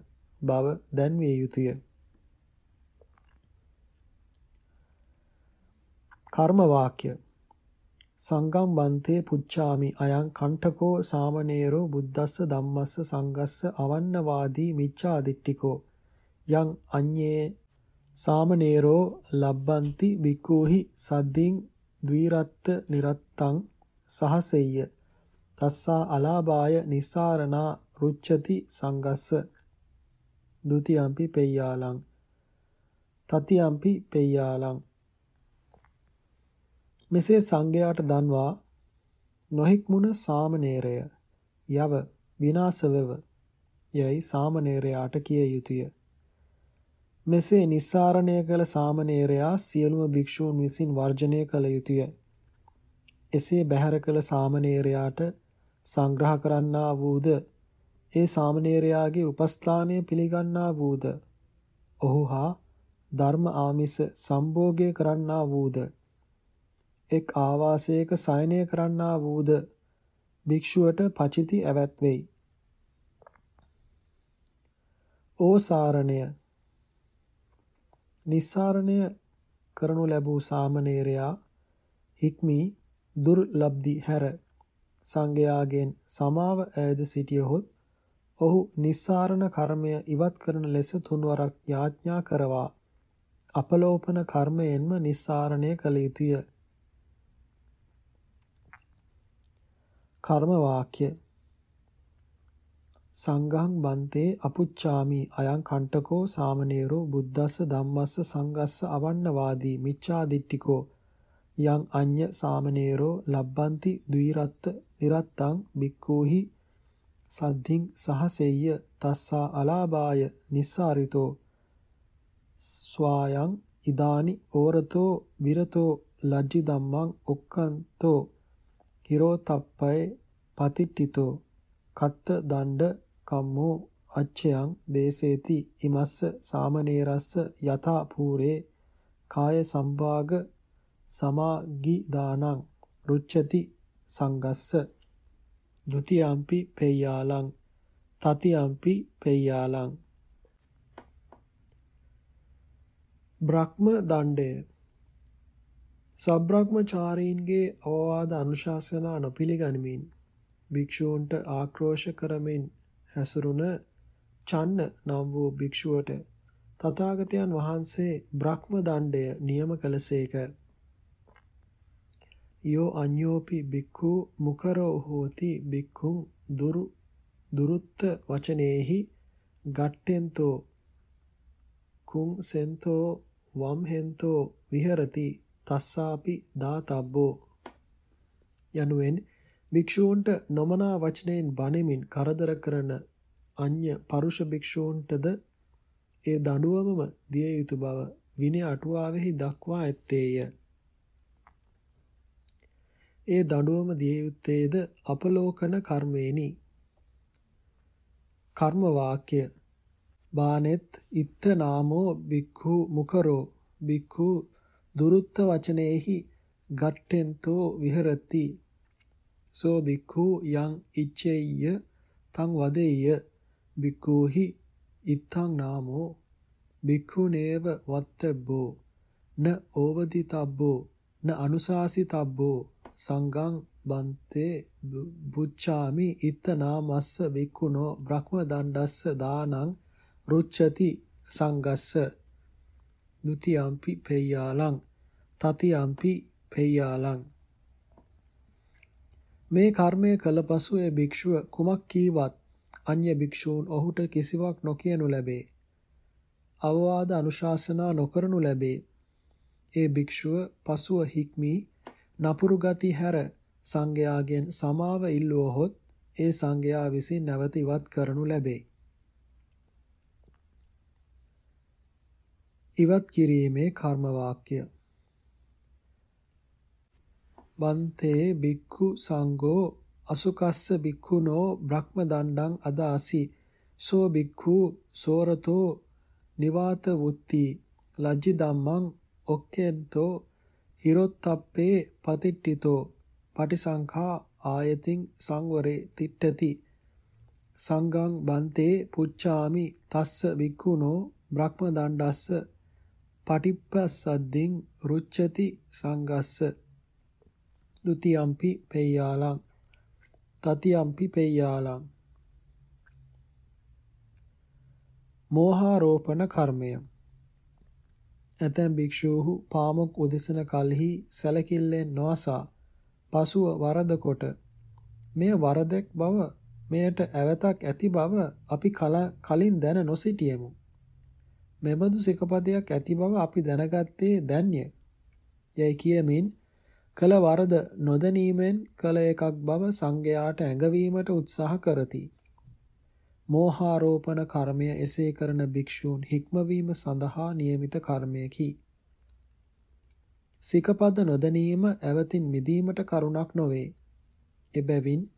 බව දැන්විය යුතුය. කර්ම වාක්‍ය සංගම් බන්තේ පුච්චාමි අයං කණ්ඨකෝ සාමණේරෝ බුද්දස්ස ධම්මස්ස සංගස්ස අවන්නවාදී මිච්ඡාදිට්ඨිකෝ යං අඤ්ඤේ සාමණේරෝ ලබ්බಂತಿ විකෝහි සද්දින් ද්විරත්ත නිරත්තං සහසෙය්‍ය තස්සා අලාභාය නිසාරණා රුච්ඡති සංගස්ස ဒ උතියම්පි පෙය්‍යාලං තතියම්පි පෙය්‍යාලං මෙසේ සංඝයාට දන්වා නොහික්මුණ සාමණේරය යව විනාශ වෙව යයි සාමණේරයාට කිය යුතුය. මෙසේ නිස්සාරණය කළ සාමණේරයා සියලුම භික්ෂූන් විසින් වර්ජනය කළ යුතුය. එසේ බැහැර කළ සාමණේරයාට සංග්‍රහ කරන්නා වූද ඒ සාමණේරයාගේ උපස්ථානය පිළිගන්නා වූද ඔහු හා ධර්ම ආමිස සම්භෝගය කරන්නා වූද එක් ආවාසයක සයනය කරන්නා වූද භික්ෂුවට පචිති ඇවැත් වෙයි. ඕසාරණය නිස්සාරණය කරනු ලැබූ සාමණේරයා හික්මි දුර්ලබ්ධි හැර සංඝයාගෙන් සමාව ඈද සිටියහොත් ඔහු නිස්සාරණ කර්මය ඉවත් කරන ලෙස තුන්වරක් යාඥා කරවා අපලෝපන කර්මයෙන්ම නිස්සාරණය කළ යුතුය. කර්ම වාක්‍ය සංඝං බන්තේ අපුච්චාමි අයං කණ්ඨකෝ සාමණේරෝ බුද්දස්ස ධම්මස්ස සංඝස්ස අවන්නවාදී මිච්ඡාදිට්ඨිකෝ යං අඤ්ඤ සාමණේරෝ ලබ්බಂತಿ ද්විරත්ත නිරත්තං බික්කෝහි සද්ධින් සහසෙය්‍ය තස්සා අලාභාය නිස්සාරිතෝ ස්වායං ඉදානි ඕරතෝ විරතෝ ලජ්ජි ධම්මං ඔක්කන්තෝ කිරෝතප්පේ පතිට්ඨිතෝ කත්ත දණ්ඩ කම්මෝ අච්චයන් දේසේති ඉමස්ස සාමනේරස්ස යථා පූරේ කාය සම්භාග සමාගිදානං රුච්චති සංගස්ස ဒ ුතියම්පි පේයාලං තතියම්පි පේයාලං බ්‍රහ්ම දණ්ඩය සබ්‍රක්‍මචාරීන්ගේ අවවාද අනුශාසනා නොපිළිගනිමින් භික්ෂූන්ට ආක්‍රෝෂ කරමින් හැසුරුණ චන්න නම් වූ භික්ෂුවට තථාගතයන් වහන්සේ බ්‍රහ්ම දණ්ඩය නියම කළසේක. යෝ අඤ්ඤෝපි භික්ඛු මුකරෝ හෝති භික්ඛුං දුරු දුරුත්ත වචනේහි ගට්ටෙන්තෝ කුං සෙන්තෝ වම්හෙන්තෝ විහෙරති තස්සාපි දාතබ්බෝ යනුවෙන් භික්ෂූන්ට නොමනා වචනයෙන් බණෙමින් කරදර කරන අඤ්‍ය පරුෂ භික්ෂූන්ටද ඒ දඬුවමම දිය යුතු බව විනය අටුවාවෙහි දක්වා ඇත්තේය. ඒ දඬුවම දිය යුත්තේද අපලෝකන කර්මේනි. කර්ම වාක්‍ය බානෙත් ඉත්ත නාමෝ බික්ඛු මුකරෝ බික්ඛු දුරුත්ත වචනේහි ගට්ඨෙන්තෝ විහෙරති සෝ බික්ඛු යං ඉච්ඡේය තං වදේය බික්ඛූහි ඉත්තං නාමෝ බික්ඛුනේව වත්තබ්බෝ න ඕවදිතබ්බෝ න අනුශාසිතබ්බෝ සංඝං බන්තේ බුච්චාමි ඉත්ත නාමස්ස වික්ඛුනෝ බ්‍රහ්ම දණ්ඩස්ස දානං රුච්චති සංගස්ස द्वितीयाम्पि පෙය්‍යාලං තතියම්පි පෙය්‍යාලං මේ කර්මය කළ පසු ඒ භික්ෂුව කුමක් කීවත් අන්‍ය භික්ෂූන් ඔහුට කිසිවක් නොකියනු ලැබේ. අවවාද අනුශාසනා නොකරනු ලැබේ. ඒ භික්ෂුව පසුව හික්මී නපුරු ගති හැර සංඝයාගෙන් සමාව ඉල්ලුවහොත් ඒ සංඝයා විසින් නැවත ඉවත් කරනු ලැබේ. ඉවත් කිරීමේ කර්මවාක්‍ය බන්තේ බික්ඛු සංඝෝ අසුකස්ස බික්ඛුනෝ බ්‍රහ්ම දණ්ඩං අදාසි සෝ බික්ඛු සෝරතෝ නිවාත වුත්ති ලජ්ජි ධම්මං ඔක්කෙන්තෝ හිරොත්තප්පේ පතිට්ඨිතෝ පටිසංඛා ආයතින් සංවරේ තිට්ඨති සංගං බන්තේ පුච්ඡාමි තස්ස බික්ඛුනෝ බ්‍රහ්ම දණ්ඩස්ස පටිප්පසද්දෙන් රුච්චති සංගස්ස ဒ ුතියම්පි පේයාලං තතියම්පි පේයාලං මෝහාරෝපණ කර්මය ඇතැම් භික්ෂූහු පාමොක් උදෙසන කල්හි සැලකිල්ලෙන් නොවසා පසුව වරද කොට මෙය වරදෙක් බව මෙයට ඇවතක් ඇති බව අපි කලින් දැන නොසිටියෙමු මෙබඳු සිකපදයක් ඇති බව අපි දැනගත්තේ දැන්ය. යයි කියමින් කළ වරද නොදැනීමෙන් කළ එකක් බව සංඝයාට ඇඟවීමට උත්සාහ කරති. මෝහාරෝපණ කර්මය එසේ කරන භික්ෂූන් හික්මවීම සඳහා નિયમિત කර්මයකි. සිකපද නොදැනීම ඇවතින් මිදීමට කරුණක් නොවේ. එබැවින්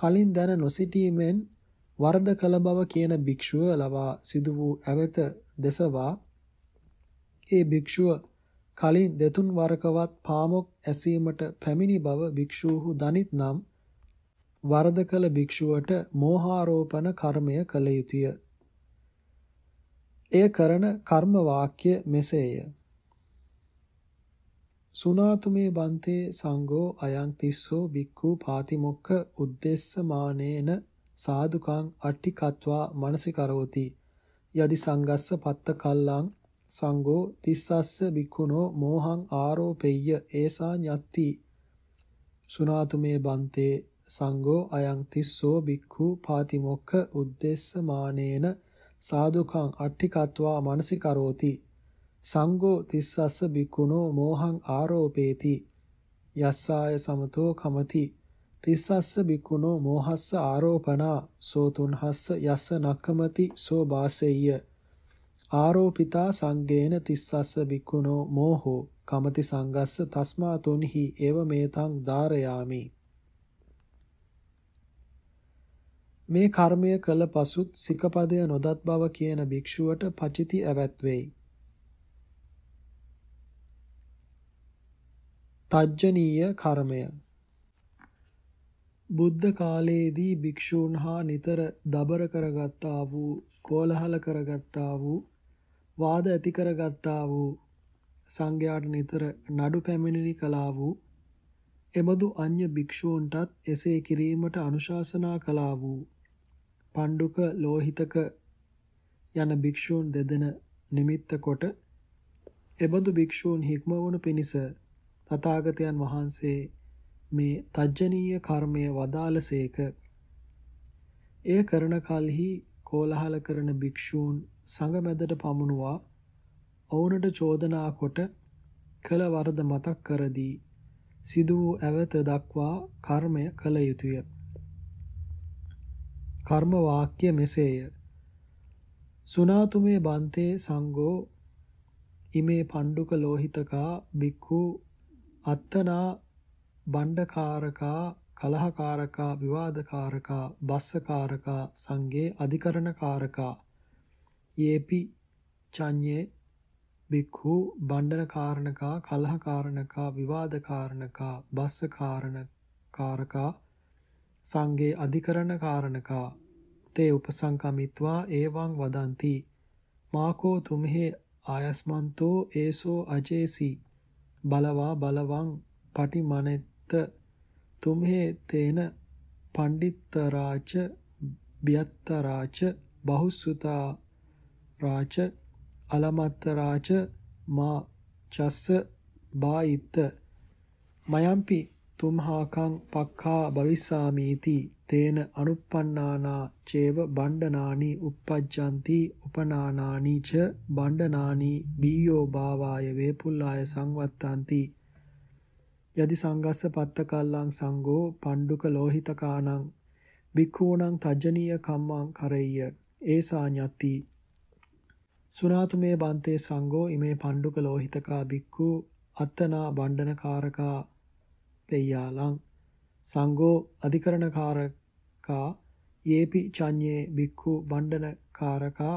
කලින් දැන නොසිටීමෙන් වරද කළ බව කියන භික්ෂුව ලවා සිදු වූ ඇවත දෙසවා ඒ භික්ෂුව කලින් දෙතුන් වරකවත් පාමොක් ඇසීමට පැමිණි බව භික්ෂූහු දනිත් නම් වරද කළ භික්ෂුවට මෝහාරෝපණ කර්මය කළ යුතුය. එය කරන කර්ම වාක්‍ය මෙසේය. සුනාතුමේ බන්තේ සංඝෝ අයං තිස්සෝ බික්ඛු පාතිමොක්ඛ උද්දේශමානේන සාදුකං අට්ඨිකත්වා මනසිකරෝති යදි සංගස්ස පත්ත කල්ලං සංගෝ තිස්සස්ස බික්ඛුනෝ මෝහං ආරෝපෙය්‍ය ඒසා ඤත්ති සුනාතුමේ බන්තේ සංගෝ අයං තිස්සෝ බික්ඛු පාතිමොක්ඛ උද්දේශමානේන සාදුකං අට්ඨිකත්වා මනසිකරෝති සංගෝ තිස්සස්ස බික්ඛුනෝ මෝහං ආරෝපේති යස්සාය සමතෝ කමති තිස්සස්ස බික්කුණෝ මෝහස්ස ආරෝපණා සෝ තුන්හස්ස යස්ස නක්කමති සෝ වාසෙය්‍ය ආරෝපිතා සංගේන තිස්සස්ස බික්කුණෝ මෝහෝ කමති සංගස්ස තස්මා තුන්හි එව මේතං ධාරයාමි මේ කර්මය කළ පසුත් සිකපදය නොදත් බව කියන භික්ෂුවට පචිති ඇවැත්වෙයි තජ්ජනීය කර්මය බුද්ධ කාලයේදී භික්ෂූන් හා නිතර දබර කරගත්තා වූ කෝලහල කරගත්තා වූ වාද ඇති කරගත්තා වූ සංඝයාට නිතර නඩු පැමිණිලි කළා වූ එබඳු අන්‍ය භික්ෂූන්ටත් එසේ කිරීමට අනුශාසනා කළා වූ පණ්ඩුක ලෝහිතක යන භික්ෂූන් දෙදෙන නිමිත්ත කොට එබඳු භික්ෂූන් හික්මවනු පිණිස තථාගතයන් වහන්සේ මේ තජ්ජනීය කර්මය වදාළසේක. එය කරන කලෙහි කෝලහල කරන භික්ෂූන් සංගමැදට පමුණුවා ඔවුනට චෝදනා කොට කළ වරද මතක් කරදී සිදු වූ ඇවත දක්වා කර්මය කළ යුතුය. කර්ම වාක්‍ය මෙසේය. සුනාතුමේ බන්තේ සංඝෝ ඉමේ පණ්ඩුක ලෝහිතකා භික්ඛු අත්තනා බණ්ඩකාරකා කලහකාරකා විවාදකාරකා බස්සකාරකා සංගේ අධිකරණකාරකා යේපි චඤ්ඤේ බික්ඛු බණ්ඩනකාරණකා කලහකාරණකා විවාදකාරණකා බස්සකාරණකාරකා සංගේ අධිකරණකාරණකා තේ උපසංකමිත්වා ඒවං වදಂತಿ මාකෝ තුමෙහි ආයස්මන්තෝ ඒසෝ අජේසි බලවා බලවං පටිමනෙත් තුමේ තේන පණ්ඩිත්තරාච බියත්තරාච බහුසුතා රාච අලමත්තරාච මා චස්ස බායිත මයම්පි තුම්හාකං පක්ඛා භවිස්සාමීති තේන අනුප්පන්නානා චේව බණ්ඩනානි uppajjanti upananani ච බණ්ඩනානි බීයෝ භාවාය වේපුල්ලාය සංවත්තාන්ති යදි සංගස්ස පත්තකල්ලං සංඝෝ පණ්ඩුක ලෝහිතකානං භික්ඛූණං තජ්ජනීය කම්මං කරෙය්‍ය ඒසා ඤති සුනාතු මේ බන්තේ සංඝෝ ඉමේ පණ්ඩුක ලෝහිතකා භික්ඛු අත්තනා බණ්ඩනකාරකා පෙය්‍යාලං සංඝෝ අධිකරණකාරකා යේපි චඤ්ඤේ භික්ඛු බණ්ඩනකාරකා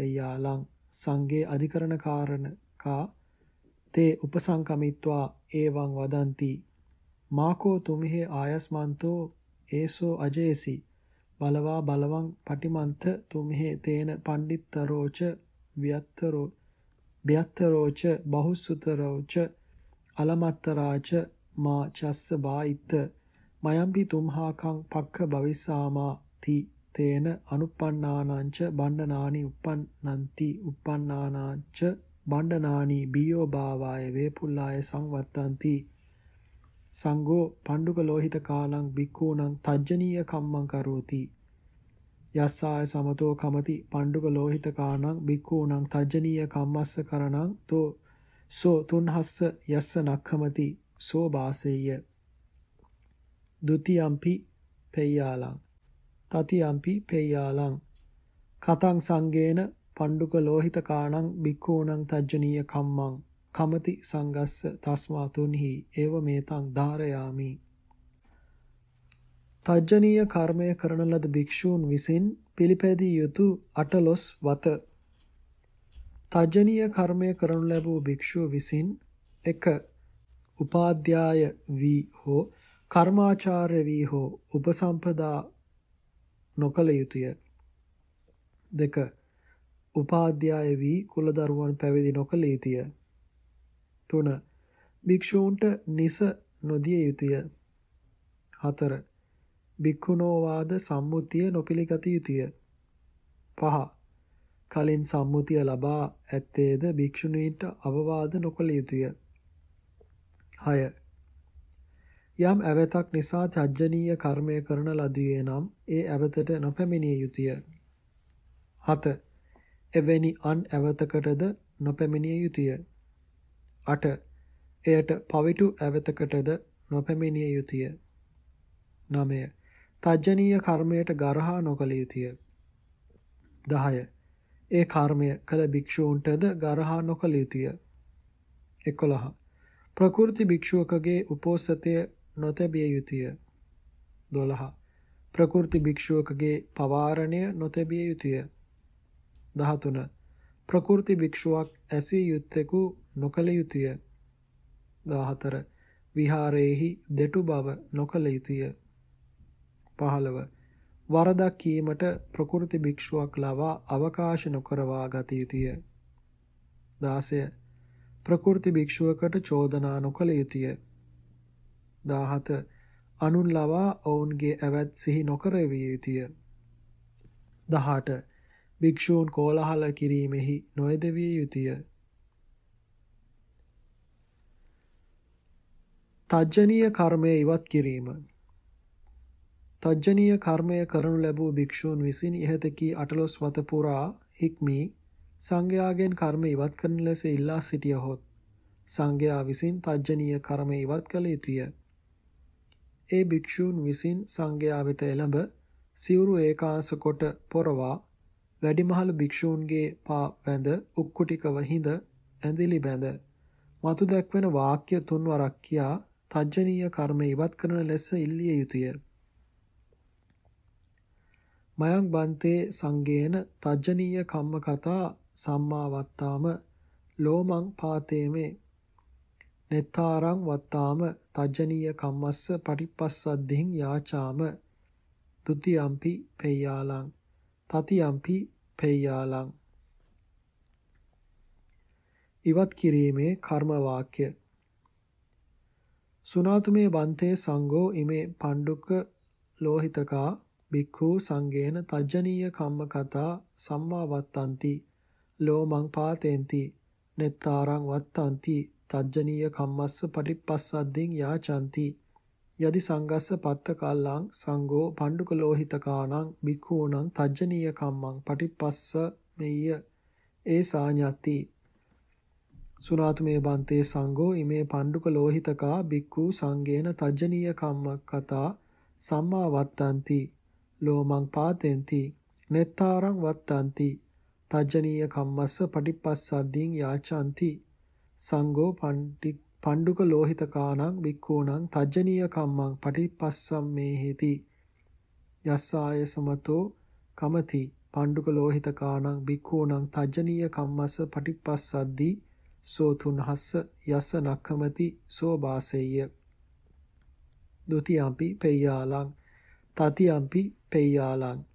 පෙය්‍යාලං සංඝේ අධිකරණකාරණකා තේ උපසංකමිත්වා ඒවං වදಂತಿ මාකෝ තුමිහෙ ආයස්මන්තෝ ඒසෝ අජේසි බලවා බලවං පටිමන්ත තුමිහෙ තේන පණ්ඩිත්තරෝච වියත්තරෝ බ්‍යත්තරෝච බහුසුතරෝච අලමත්තරාච මා චස්ස බායිත්ත මයම්පි තුම්හාකං පක්ඛ භවිස්සාමා ති තේන අනුප්පන්නානංච බණ්ඩනානි uppannanti uppannanañca බණ්ඩනානි බියෝ භාවාය වේපුල්ලාය සංවත්තಂತಿ සංඝෝ පණ්ඩුක ලෝහිත කාලං බික්ඛූණං තජ්ජනීය කම්මං කරෝති යස්සාය සමතෝ කමති පණ්ඩුක ලෝහිත කාණං බික්ඛූණං තජ්ජනීය කම්මස්ස කරණං තෝ සෝ තුන්හස්ස යස්ස නක්ඛමති සෝ වාසෙය්‍ය ဒုတိယံ පි පේයාලං තතියම්පි පේයාලං කතං සංගේන පණ්ඩුක ලෝහිත කාණං බික්ඛූණං තජ්ජනීය කම්මං කමති සංගස්ස තස්මා තුන්හි ඒව මේතං ධාරයාමි තජ්ජනීය කර්මය කරන ලද භික්ෂූන් විසින් පිළිපැදිය යුතු අටලොස් වත තජ්ජනීය කර්මය කරනු ලැබූ භික්ෂුව විසින් 1 උපාධ්‍යාය වී හෝ කර්මාචාර්ය වී හෝ උපසම්පදා නොකල යුතුය 2 උපාධ්‍යාය වී කුලදරුවන් පැවිදි නොකළ යුතුය. 3. භික්ෂූන්ට නිස නොදිය යුතුය. 4. භික්ඛුනෝ වාද සම්මුතිය නොපිළිගත යුතුය. 5. කලින් සම්මුතිය ලබා ඇත්තේද භික්ෂුණීන්ට අවවාද නොකළ යුතුය. 6. යම් ඇවතක් නිසා චජ්ජනීය කර්මය කරන ලදුවේ නම් ඒ ඇවතට නොපැමිණිය යුතුය. 7. එවැනි අන් ඇවතකටද නොපැමිණිය යුතුය. 8. එයට පවිටු ඇවතකටද නොපැමිණිය යුතුය. 9. තජ්ජනීය කර්මයට ගරහා නොකළ යුතුය. 10. ඒ කර්මය කළ භික්ෂූන්ටද ගරහා නොකළ යුතුය. 11. ප්‍රකෘති භික්ෂුවකගේ උපෝසතය නොතැබිය යුතුය. 12. ප්‍රකෘති භික්ෂුවකගේ පවාරණය නොතැබිය යුතුය. 13 ප්‍රකෘති භික්ෂුවක් ඇසිය යුත්තේකු නොකල යුතුය 14 විහාරයේහි දෙටු බව නොකල යුතුය 15 වරදක් කීමට ප්‍රකෘති භික්ෂුවක් ලවා අවකාශ නොකරවා ගත යුතුය 16 ප්‍රකෘති භික්ෂුවකට චෝදනා නොකල යුතුය 17 අනුන් ලවා ඔවුන්ගේ ඇවැත් සිහි නොකර විය යුතුය 18 භික්ෂූන් කෝලාහල කිරීමෙහි නොයදවිය යුතුය. තජ්ජනීය කර්මය ඉවත් කිරීම තජ්ජනීය කර්මය කරනු ලැබූ භික්ෂූන් විසින් ඉහත කී අටලොස් වත පුරා හික්මී සංඝයාගෙන් කර්ම ඉවත් කරන ලෙස ඉල්ලා සිටියහොත් සංඝයා විසින් තජ්ජනීය කර්ම ඉවත් කළ යුතුය. ඒ භික්ෂූන් විසින් සංඝයා වෙත එළඹ සිවුරු ඒකාංශ කොට පොරවා වැඩිමහල් භික්ෂූන්ගේ පා වැඳ උක්කුටිකව හිඳ ඇඳිලි බැඳ මතු දැක්වෙන වාක්‍ය තුන් වරක් කියා තජ්ජනීය කර්ම ඉවත් කරන ලෙස ඉල්ලිය යුතුය. මයං බන්තේ සංගේන තජ්ජනීය කම්ම කතා සම්මා වත්තාම ලෝමං පාතේමේ නෙත්තාරං වත්තාම තජ්ජනීය කම්මස්ස පටිප්පස්සද්ධින් යාචාම ဒ ුතියම්පි පේයාලං තතියම්පි පෙය්‍යාලං ඉවත් කිරීමේ කර්ම වාක්‍ය සුනාතුමේ බන්තේ සංඝෝ ඉමේ පණ්ඩුක ලෝහිතකා භික්ඛු සංඝේන තජ්ජනීය කම්මකතා සම්මා වත්තಂತಿ ලෝමං පාතෙන්ති නෙත්තාරං වත්තಂತಿ තජ්ජනීය කම්මස්ස පටිප්පස්සද්දෙන් යාචಂತಿ යදි සංගස්ස පත්ත කල්ලං සංඝෝ පණ්ඩුක ලෝහිතකාණං භික්ඛූණං තජ්ජනීය කම්මං පටිපස්ස මෙය්‍ය ඒ සාඤ්ඤති සුනාතුමේ බන්තේ සංඝෝ ඉමේ පණ්ඩුක ලෝහිතකා භික්ඛූ සංඝේන තජ්ජනීය කම්මකතා සම්මා වත්තන්ති ලෝමං පාතෙන්ති නෙත්තාරං වත්තන්ති තජ්ජනීය කම්මස්ස පටිපස්සද්දීන් යාචන්ති සංඝෝ පණ්ඩික් පණ්ඩුක ලෝහිතකානං වික්ඛූණං තජ්ජනීය කම්මං පටිපස්සම්මේ හේති යස්සාය සමතෝ කමති පණ්ඩුක ලෝහිතකානං වික්ඛූණං තජ්ජනීය කම්මස්ස පටිපස්සද්දී සෝ තුන්හස්ස යස නක්ඛමති සෝ වාසෙය්‍ය ဒုတိယံ පි පෙය්‍යාලං තතියම්පි පෙය්‍යාලං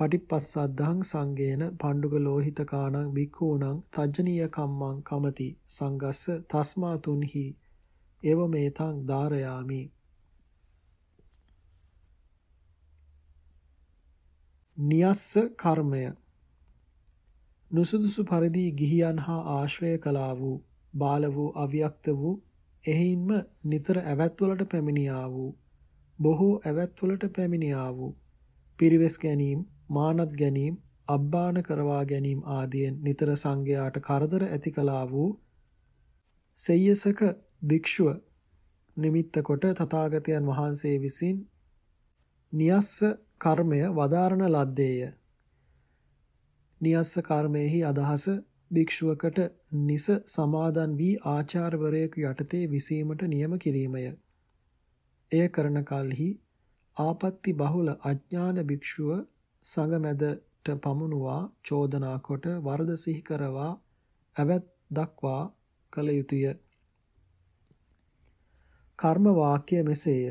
පටිපස්සද්ධං සංගේන පණ්ඩුක ලෝහිතකාණං භික්ඛූණං තජ්ජනීය කම්මං කමති සංගස්ස තස්මා තුන්හි එව මේතං ධාරයාමි නියස්ස කර්මය නුසුදුසු පරිදි ගිහියන් හා ආශ්‍රය කළා වූ බාල වූ අව්‍යක්ත වූ එහිින්ම නිතර ඇවැත්වලට පැමිණියා වූ බොහෝ ඇවැත්වලට පැමිණියා වූ පිරිවෙස් ගැනීම මානත් ගැනීම, අබ්බාන කරවා ගැනීම ආදියෙන් නිතර සංඝයාට කරදර ඇති කළා වූ සෙය්‍යසක භික්ෂුව නිමිත්ත කොට තථාගතයන් වහන්සේ විසින් නියස්ස කර්මය වදාරණ ලද්දේය. නියස්ස කර්මයෙහි අදහස භික්ෂුවකට නිස සමාදන් වී ආචාර්යවරයෙකු යටතේ විසීමට නියම කිරීමය. එය කරන කලෙහි ආපත්‍ති බහුල අඥාන භික්ෂුව සඟමැදට පමුණුවා චෝදනා කොට වරද සිහි කරවා ඇවැත් දක්වා කළ යුතුය. කර්ම වාක්‍ය මෙසේය.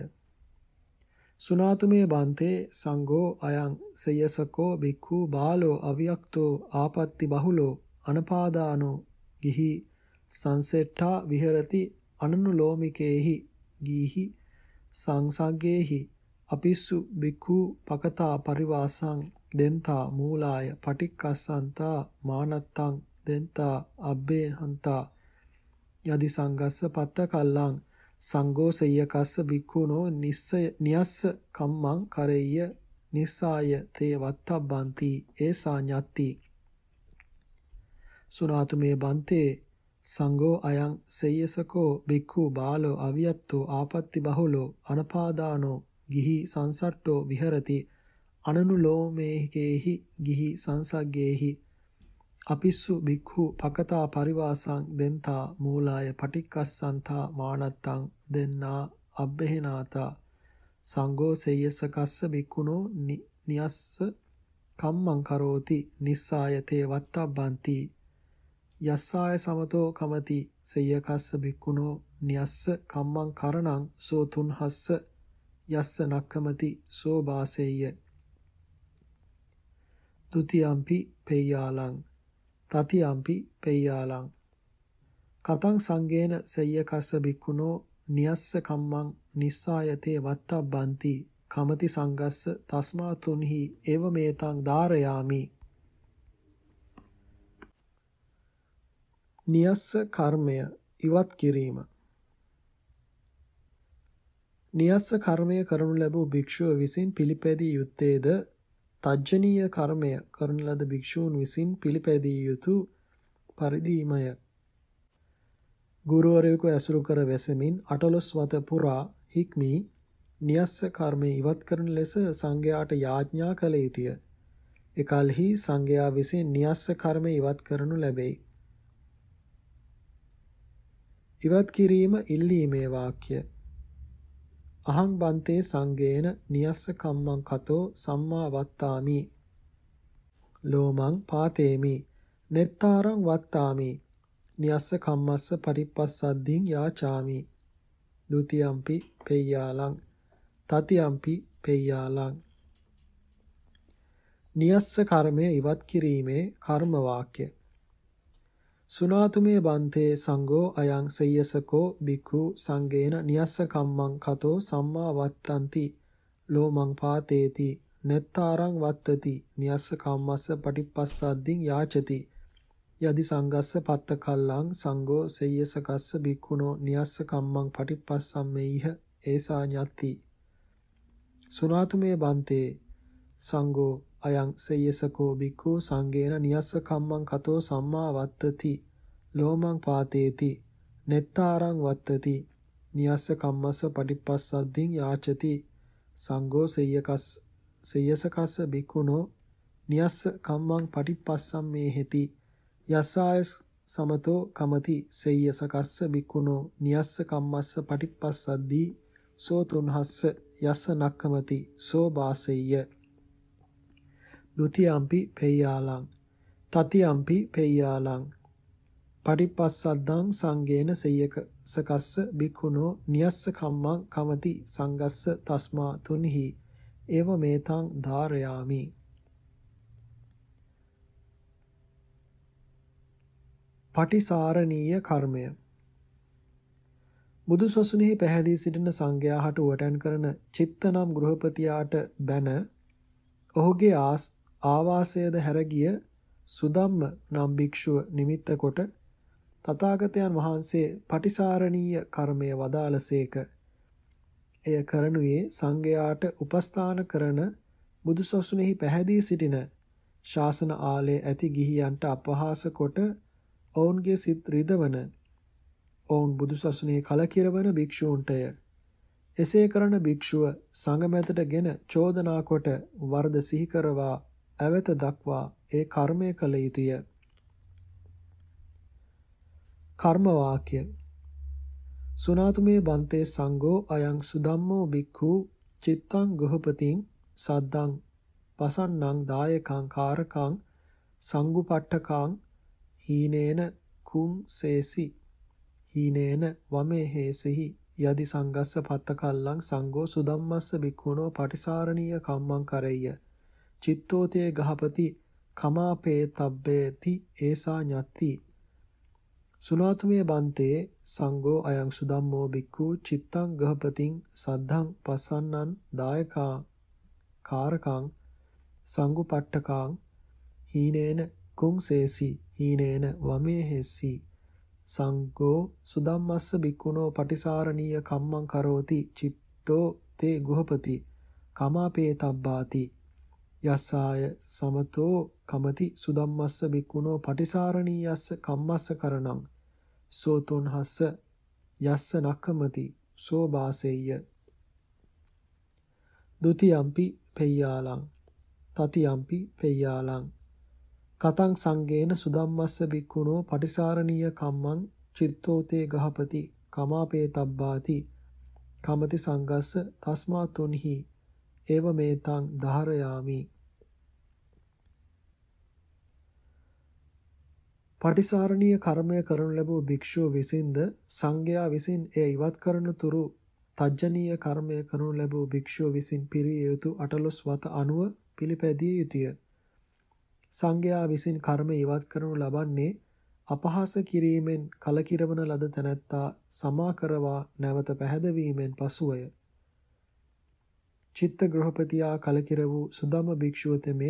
සුනාතුමේ බන්තේ සංඝෝ අයං සයසකෝ බික්ඛු බාලෝ අවියක්තෝ ආපත්‍ති බහුලෝ අනපාදානෝ ගිහි සංසෙට්ඨා විහෙරති අනනුලෝමිකේහි ගීහි සංසග්ගේහි අපිස්සු බිකු පකතා පරිවාසං දෙන්තා මූලාය පටික්කස්සන්තා මානත්තං දෙන්තා අබ්බේහන්තා යදි සංගස්ස පත්ත කල්ලං සංගෝ සෙය්‍යකස්ස බික්ඛුනෝ නිස්ස නියස්ස කම්මං කරෙය්‍ය නිසාය තේ වත්තබ්බන්ති ඒසා ඤත්ති සුනාතු මේ බන්තේ සංගෝ අයං සෙය්‍යසකෝ බික්ඛු බාලෝ අවියත්තෝ ආපත්‍ති බහුලෝ අනපාදානෝ ගිහි සංසට්ඨෝ විහෙරති අනනුලෝමේකේහි ගිහි සංසග්ගේහි අපිස්සු බික්ඛු පකතා පරිවාසං දෙන්තා මූලාය පටික්කස්සන්තා මානත්තං දෙන්නා අබ්බේහනාතා සංඝෝ සේයසකස්ස බික්ඛුනෝ නියස්ස කම්මං කරෝති නිස්සායතේ වත්තබ්බන්ති යස්සාය සමතෝ කමති සේයකස්ස බික්ඛුනෝ නියස්ස කම්මං කරණං සෝ තුන්හස්ස යස්ස නක්කමති සෝ වාසෙය්‍ය ဒုတိယံ පි පේයාලං තතියම්පි පේයාලං කතං සංගේන සෙය්‍ය කස්ස බික්කුණෝ නියස්ස කම්මං නිස්සායතේ වත්තබ්බන්ති කමති සංගස්ස තස්මා තුන්හි එව මේතං ධාරයාමි නියස්ස කර්මය ඉවත් කිරීම නියස්ස කර්මය කරනු ලැබූ භික්ෂුව විසින් පිළිපැදිය යුත්තේද තජ්ජනීය කර්මය කරන ලද භික්ෂූන් විසින් පිළිපැදිය යුතු පරිදිමය. ගුරුවරයෙකු ඇසුරු කර වැසමින් අටලොස් වත පුරා හික්මි නියස්ස කර්මය ඉවත් කරන ලෙස සංඝයාට යාඥා කළ යුතුය. එකල්හි සංඝයා විසින් නියස්ස කර්මය ඉවත් කරනු ලැබේ. ඉවත් කිරීම ඉල්ලීමේ වාක්‍ය අහං බන්තේ සංගේන නියස්ස කම්මං කතෝ සම්මා වත්තාමි ලෝමං පාතේමි නෙත්තාරං වත්තාමි නියස්ස කම්මස්ස පරිප්පස්සද්ධින් යාචාමි ဒ ුතියම්පි පෙය්‍යාලං තතියම්පි පෙය්‍යාලං නියස්ස කර්මය ඉවත් කිරීමේ කර්ම වාක්‍ය සුනාතුමේ බන්තේ සංඝෝ අයං සෙය්‍යසකෝ බිකු සංගේන නියස්ස කම්මං කතෝ සම්මා වත්තಂತಿ ලෝමං පාතේති නෙත්තාරං වත්තති නියස්ස කම්මස්ස පටිපස්සද්දින් යාචති යදි සංගස්ස පත්ත කල්ලං සංඝෝ සෙය්‍යසකස්ස බික්ඛුනෝ නියස්ස කම්මං පටිපස්සම්මේයිහ ඒසා ඤත්ති සුනාතුමේ බන්තේ සංඝෝ අයං සේයසකෝ බික්ඛු සංගේන නියස්ස කම්මං කතෝ සම්මා වත්තති ලෝමං පාතේති නෙත්තාරං වත්තති නියස්ස කම්මස්ස පටිපස්සද්දින් යාචති සංඝෝ සේයකස් සේයසකස්ස බික්ඛුනෝ නියස්ස කම්මං පටිපස්සම් මේ හෙති යසාය සමතෝ කමති සේයසකස්ස බික්ඛුනෝ නියස්ස කම්මස්ස පටිපස්සද්දී සෝ තුන්හස්ස යස්ස නක්කමති සෝ වාසෙය්‍ය dutiyampi peyyalang tatiyampi peyyalang පටිපස්සද්දං සංගේන සෙය්‍යක සකස්ස බික්ඛුනෝ නියස්ස කම්මං කමති සංගස්ස තස්මා තුන්හි එව මේතං ධාරයාමි පටිසාරණීය කර්මය බුදුසසුනේහි පැහැදී සිටින සංඝයා හට උවටන් කරන චිත්තනම් ගෘහපතියාට බැන ඔහුගේ ආස් ආවාසයද හැරගිය සුදම්ම නම් භික්ෂුව නිමිත්ත කොට තථාගතයන් වහන්සේ පටිසාරණීය කර්මය වදාළසේක. එය කරනුයේ සංඝයාට උපස්ථාන කරන බුදුසසුනේහි පැහැදී සිටින ශාසන ආලයේ ඇති ගිහියන්ට අපහාස කොට ඔවුන්ගේ සිත් රිදවන ඔවුන් බුදුසසුනේ කලකිරවන භික්ෂූන්ටය. එසේ කරන භික්ෂුව සංගමැතටගෙන චෝදනා කොට වරද සිහි කරවා ඇවත දක්වා ඒ කර්මය කළ යුතුය. කර්ම වාක්‍ය සුනාතුමේ බන්තේ සංඝෝ අයං සුධම්මෝ බික්ඛු චිත්තං ගොහපතින් සද්දං පසන්නං දායකං කාරකං සංගුපට්ඨකං හීනේන කුම් සේසි හීනේන වමේ හේසෙහි යදි සංගස්ස පත්ත කල්ලං සංඝෝ සුධම්මස්ස බික්ඛුනෝ පටිසාරණීය කම්මං කරෙය්‍ය චිත්තෝතේ ගහපති කමාපේ තබ්බේති ඒසා ඤත්ති සුනාතුමේ බන්තේ සංඝෝ අයං සුදම්මෝ බික්ඛු චිත්තං ගහපතින් සද්ධං පසන්නං දායකා කාරකං සංගුපට්ඨකං හීනේන කුංසේසි හීනේන වමේ හෙස්සි සංඝෝ සුදම්මස්ස බික්ඛුනෝ පටිසාරණීය කම්මං කරෝති චිත්තෝ තේ ගුහපති කමාපේ තබ්බාති යස්සාය සමතෝ කමති සුදම්මස්ස බික්කුණෝ පටිසාරණීයස්ස කම්මස්ස කරණං සෝතොන් හස්ස යස්ස නක්කමති සෝ වාසෙය්‍ය ဒ ුතියම්පි පෙය්‍යාලං තතියම්පි පෙය්‍යාලං කතං සංගේන සුදම්මස්ස බික්කුණෝ පටිසාරණීය කම්මං චිත්තෝතේ ගහපති කමාපේ තබ්බාති කමති සංගස්ස තස්මා තුන්හි ඒව මේතං දහරයාමි පටිසාරණීය කර්මය කරනු ලැබූ භික්ෂුව විසින්ද සංඝයා විසින් එය ඉවත් කරන තුරු තජ්ජනීය කර්මය කරනු ලැබූ භික්ෂුව විසින් පිරිය යුතු අටලොස් වත අනුව පිළිපැදිය යුතුය. සංඝයා විසින් කර්ම ඉවත් කරනු ලබන්නේ අපහාස කිරීමෙන් කලකිරවන ලද තැනැත්තා සමා කරවා නැවත පැහැදවීමෙන් පසුවය. චිත්ත ගෘහපතියා කලකිර වූ සුදම භික්ෂුව තෙමේ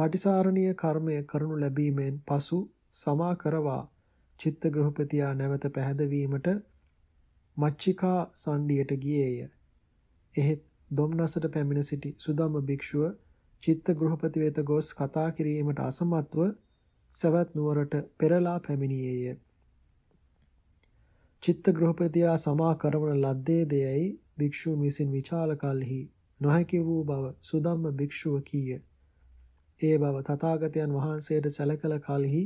පාටිසාරණීය කර්මය කරනු ලැබීමෙන් පසු සමා කරවා චිත්ත ගෘහපතියා නැවත පැහැදවීමට මච්චිකා සණ්ඩියට ගියේය. එහෙත් දොම්නසට පැමිණ සිටි සුදම භික්ෂුව චිත්ත ගෘහපති වෙත ගොස් කතා කිරීමට අසමත්ව සවැත් නුවරට පෙරලා පැමිණියේය. චිත්ත ගෘහපතියා සමා කරවන ලද්දේ දෙයයි භික්ෂූන් විසින් විචාල කල්හි නොහැකි වූ බව සුදම්ම භික්ෂුව කීය. ඒ බව තථාගතයන් වහන්සේට සැලකල කලෙහි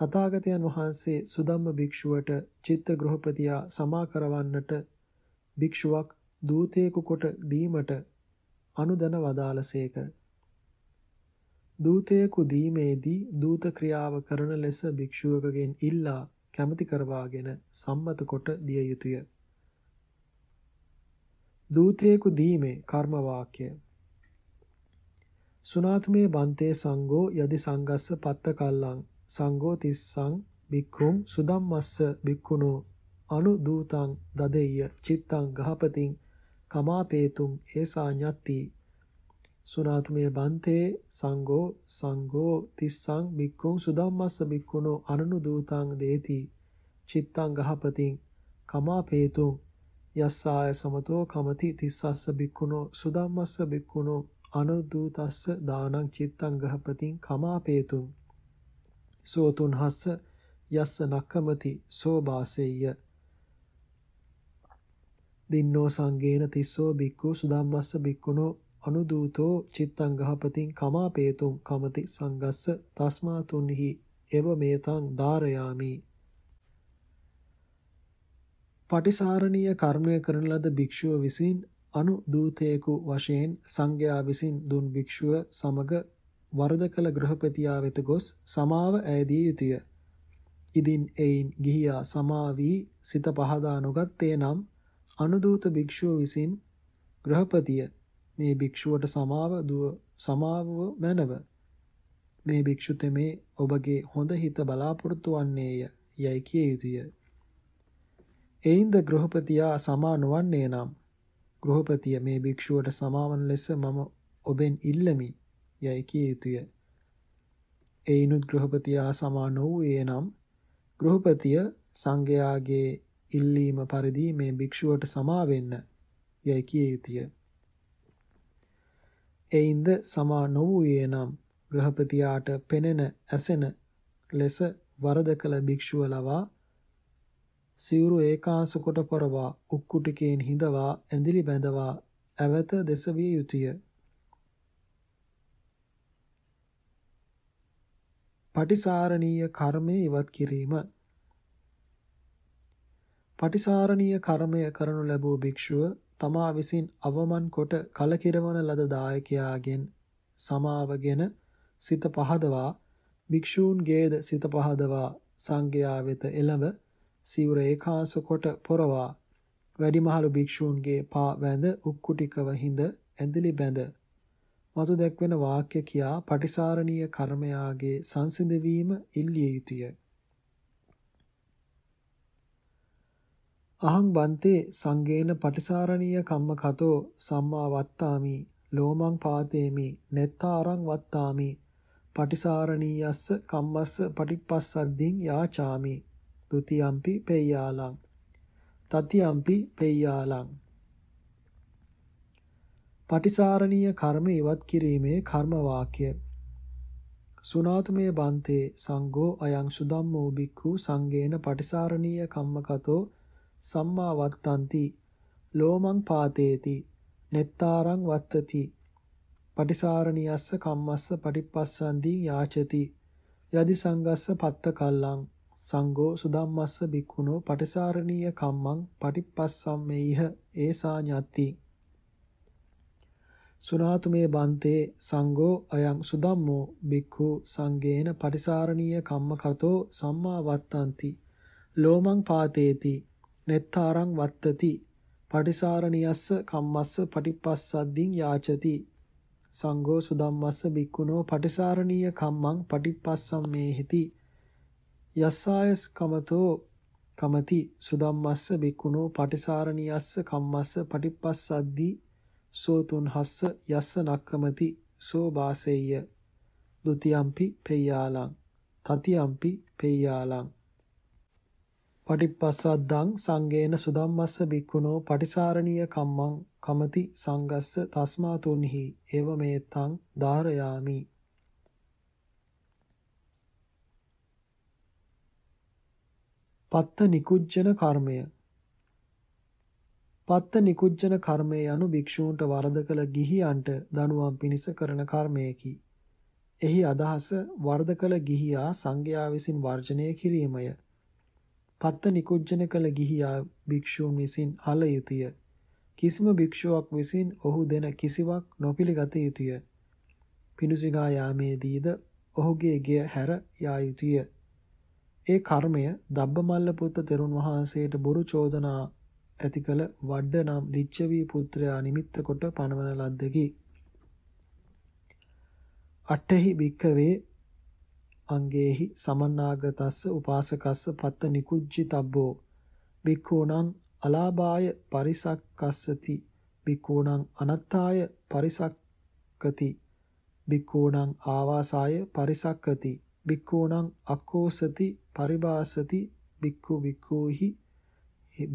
තථාගතයන් වහන්සේ සුදම්ම භික්ෂුවට චිත්ත ගෘහපතියා සමා කරවන්නට භික්ෂුවක් දූතයෙකු කොට දීමට අනුදන වදාළසේක. දූතයෙකු දීමේදී දූත ක්‍රියාව කරන ලෙස භික්ෂුවකගෙන් ඉල්ලා කැමැති කරවාගෙන සම්මත කොට දිය යුතුය. දූතේකු දීමේ කර්ම වාක්‍ය සුනාතුමේ බන්තේ සංඝෝ යදි සංගස්ස පත්ත කල්ලං සංඝෝ තිස්සං බික්ඛුම් සුදම්මස්ස බික්ඛුනෝ අනු දූතං දදෙය්‍ය චිත්තං ගහපතින් කමාපේතුම් ඒසා ඤත්ති සුනාතුමේ බන්තේ සංඝෝ සංඝෝ තිස්සං බික්ඛුම් සුදම්මස්ස බික්ඛුනෝ අනනු දූතං දේති චිත්තං ගහපතින් කමාපේතුම් යස්සාය සමතෝ කමති තිස්සස්ස බික්කුණෝ සුදම්මස්ස බික්කුණෝ අනුදූතස්ස දානං චිත්තං ගහපතින් කමාපේතුම් සෝතුන් හස්ස යස්ස නක්කමති සෝබාසෙය්‍ය දින්නෝ සංගේන තිස්සෝ බික්කු සුදම්මස්ස බික්කුණෝ අනුදූතෝ චිත්තං ගහපතින් කමාපේතුම් කමති සංගස්ස තස්මා තුන්හි එව මේතං ධාරයාමි පටිසාරණීය කර්මය කරන ලද භික්ෂුව විසින් අනු දූතයෙකු වශයෙන් සංඝයා විසින් දුන් භික්ෂුව සමග වරද කළ ගෘහපතියා වෙත ගොස් සමාව ඇයදී යුතුය. ඉදින් එයින් ගිහියා සමා වී සිත පහදා නොගත්තේ නම් අනුදූත භික්ෂුව විසින් ගෘහපතිය මේ භික්ෂුවට සමාව දුව සමාවව මැනව. මේ භික්ෂුතෙමේ ඔබගේ හොඳ හිත බලාපොරොත්තු වන්නේය යයි කිය යුතුය. එයින්ද ගෘහපතියා සමා නොවන්නේ නම් ගෘහපතිය මේ භික්ෂුවට සමාවන ලෙස මම ඔබෙන් ඉල්ලමි යයි කිය යුතුය. එයිනුත් ගෘහපතියා සමා නොවූයේ නම් ගෘහපතිය සංඝයාගේ ඉල්ලීම පරිදි මේ භික්ෂුවට සමා වෙන්න යයි කිය යුතුය. එයින්ද සමා නොවූයේ නම් ගෘහපතියාට පෙනෙන ඇසෙන ලෙස වරද කළ භික්ෂුව ලවා සිවුරු ඒකාසු කොට පොරවා උක්කුටිකෙන් හිඳවා ඇඳිලි බැඳවා ඇවත දෙස විය යුතුය. පටිසාරණීය කර්මය ඉවත් කිරීම පටිසාරණීය කර්මය කරනු ලැබූ භික්ෂුව තමා විසින් අවමන් කොට කලකිරවන ලද දායකයාගෙන් සමාවගෙන සිත පහදවා භික්ෂූන්ගේද සිත පහදවා සංඝයා වෙත එළඹ සිවුර ඒකාස කොට පොරවා වැඩිමහලු භික්ෂූන්ගේ පා වැඳ උක්කුටිකව හිඳ ඇඳිලි බැඳ මතු දැක්වෙන වාක්‍ය කියා පටිසාරණීය කර්මයාගේ සංසිඳවීම ඉල්ලිය යුතුය. අහං බන්තේ සංගේන පටිසාරණීය කම්ම කතෝ සම්මා වත්තාමි ලෝමං පාතේමි නෙත්තාරං වත්තාමි පටිසාරණීයස්ස කම්මස්ස පටිප්පස්සද්දින් යාචාමි දුතියම්පි පෙය්‍යාලං තතියම්පි පෙය්‍යාලං පටිසාරණීය කර්ම ඉවත් කිරීමේ කර්ම වාක්‍ය සුනාතුමේ බන්තේ සංඝෝ අයං සුදම්මෝ බික්ඛු සංගේන පටිසාරණීය කම්මකතෝ සම්මා වත්තಂತಿ ලෝමං පාතේති නෙත්තාරං වත්තති පටිසාරණියස්ස කම්මස්ස පටිප්පස්සන්දී යාචති යදි සංගස්ස පත්ත කල්ලං සංඝෝ සුදම්මස්ස බික්ඛුනෝ පටිසාරණීය කම්මං පටිප්පස්සම්මේහ ඒසාඤ්ඤති සුනාතු මේ බන්තේ සංඝෝ අයං සුදම්මෝ බික්ඛු සංඝේන පටිසාරණීය කම්මකතෝ සම්මා වත්තන්ති ලෝමං පාතේති නෙත්තාරං වත්තති පටිසාරණියස්ස කම්මස්ස පටිපස්සද්දින් යාචති සංඝෝ සුදම්මස්ස බික්ඛුනෝ පටිසාරණීය කම්මං පටිපස්සම්මේහිති යස්සායස් කමතෝ කමති සුදම්මස්ස බික්කුණෝ පටිසාරණියස්ස කම්මස්ස පටිප්පස්සද්දී සෝතුන් හස්ස යස්ස නක්කමති සෝ බාසෙය්‍ය ဒ ුතියම්පි පෙය්‍යාලං තතියම්පි පෙය්‍යාලං පටිප්පස්සද්දං සංගේන සුදම්මස්ස බික්කුණෝ පටිසාරණීය කම්මං කමති සංගස්ස තස්මා තුන්හි එව මේතං ධාරයාමි පත්ත නිකුජ්ජන කර්මය පත්ත නිකුජ්ජන කර්මය යනු භික්ෂූන්ට වරද කළ ගිහියන්ට දනුවම් පිණිස කරන කර්මයකි. එහි අදහස වරද කළ ගිහියා සංඝයා විසින් වර්ජනය කිරීමය. පත්ත නිකුජ්ජන කළ ගිහියා භික්ෂූන් විසින් හල යුතුය. කිසිම භික්ෂුවක් විසින් ඔහු දෙන කිසිවක් නොපිළිගත යුතුය. පිඬු සිඟා යාමේදීද ඔහුගේ ගිය හැර යා යුතුය. ඒ කර්මය දබ්බමල්ල පුත්ත තෙරුන් වහන්සේට බොරු චෝදනා ඇති කළ වඩ නම් ලිච්ඡවී පුත්‍රයා නිමිත්ත කොට පනවන ලද්දකි. අට්ඨහි භික්ඛවේ අංගේහි සමන්නාගතස්ස උපාසකස්ස පත්ත නිකුජ්ජි තබ්බෝ භික්ඛූණං අලාභාය පරිසක්කස්සති භික්ඛූණං අනත්තාය පරිසක්කති භික්ඛූණං ආවාසාය පරිසක්කති භික්ඛූණං අක්කෝසති පරිභාසති බික්ඛු බික්ඛූහි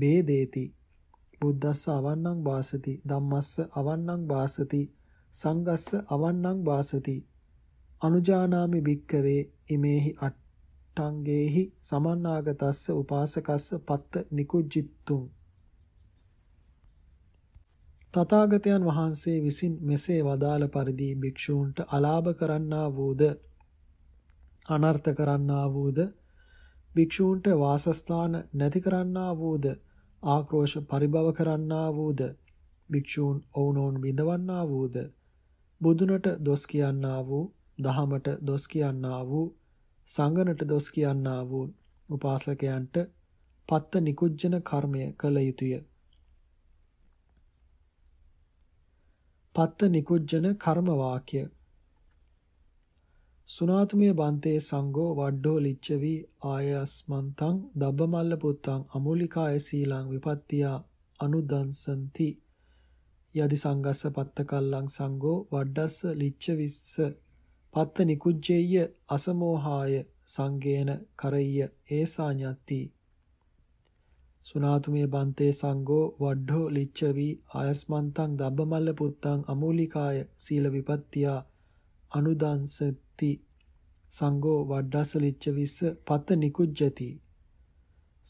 බේදේති බුද්දස්ස අවන්නං වාසති ධම්මස්ස අවන්නං වාසති සංගස්ස අවන්නං වාසති අනුජානාමි භික්කවේ ඉමේහි අට්ඨංගේහි සමන්නාගතස්ස උපාසකස්ස පත්ත නිකුජ්ජිත්තුං තථාගතයන් වහන්සේ විසින් මෙසේ වදාළ පරිදි භික්ෂූන්ට අලාභ කරන්නා වූද අනර්ථ කරන්නා වූද භික්ෂූන්ට වාසස්ථාන නැති කරන්නා වූද ආක්‍රෝෂ පරිභව කරන්නා වූද භික්ෂූන් ඔවුනොවුන් බිඳවන්නා වූද බුදුනට දොස් කියන්නා වූ දහමට දොස් කියන්නා වූ සංගනට දොස් කියන්නා වූ උපාසකයන්ට පත්ත නිකුජ්ජන කර්මය කළ යුතුය පත්ත නිකුජ්ජන කර්ම වාක්‍ය සුනාතුමේ බන්තේ සංඝෝ වඩ්ඩෝ ලිච්ඡවි ආයස්මන්තං දබ්බමල්ල පුත්තං අමූලිකාය සීලං විපත්තියා අනුදන්සಂತಿ යදි සංගස්ස පත්ත කල්ලං සංඝෝ වඩ්ඩස්ස ලිච්ඡවිස්ස පත්ත නිකුජ්ජේය අසමෝහාය සංගේන කරය්‍ය ඒසාඤ්ඤත්ති සුනාතුමේ බන්තේ සංඝෝ වඩ්ඩෝ ලිච්ඡවි ආයස්මන්තං දබ්බමල්ල පුත්තං අමූලිකාය සීල විපත්තියා අනුදංසති සංඝෝ වඩ්ඩසලිච්ච විස්ස පත නිකුජ්ජති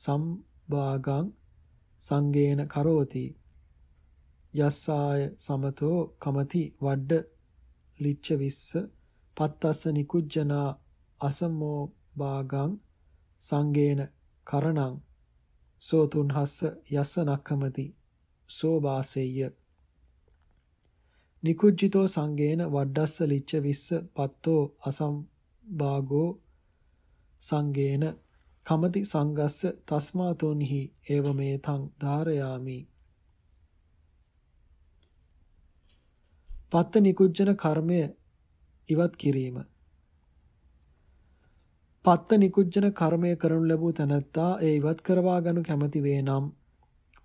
සම්භාගං සංගේන කරෝති යස්සාය සමතෝ කමති වඩ්ඩ ලිච්ච විස්ස පත්තස්ස නිකුජ්ජනා අසමෝ භාගං සංගේන කරණං සෝතුන්හස්ස යස්ස නක්කමති සෝබාසෙය්‍ය නිකුජ්ජිතෝ සංගේන වඩස්ස ලිච්ඡ විස්ස පත්තෝ අසම්භාගෝ සංගේන කමති සංගස්ස තස්මාතෝ නිහි ඒව මේතං ධාරයාමි පත්ත නිකුජ්ජන කර්මය ඉවත් කිරීම පත්ත නිකුජ්ජන කර්මය කරනු ලැබූ තැනැත්තා ඒ ඉවත් කරවා ගනු කැමති වේ නම්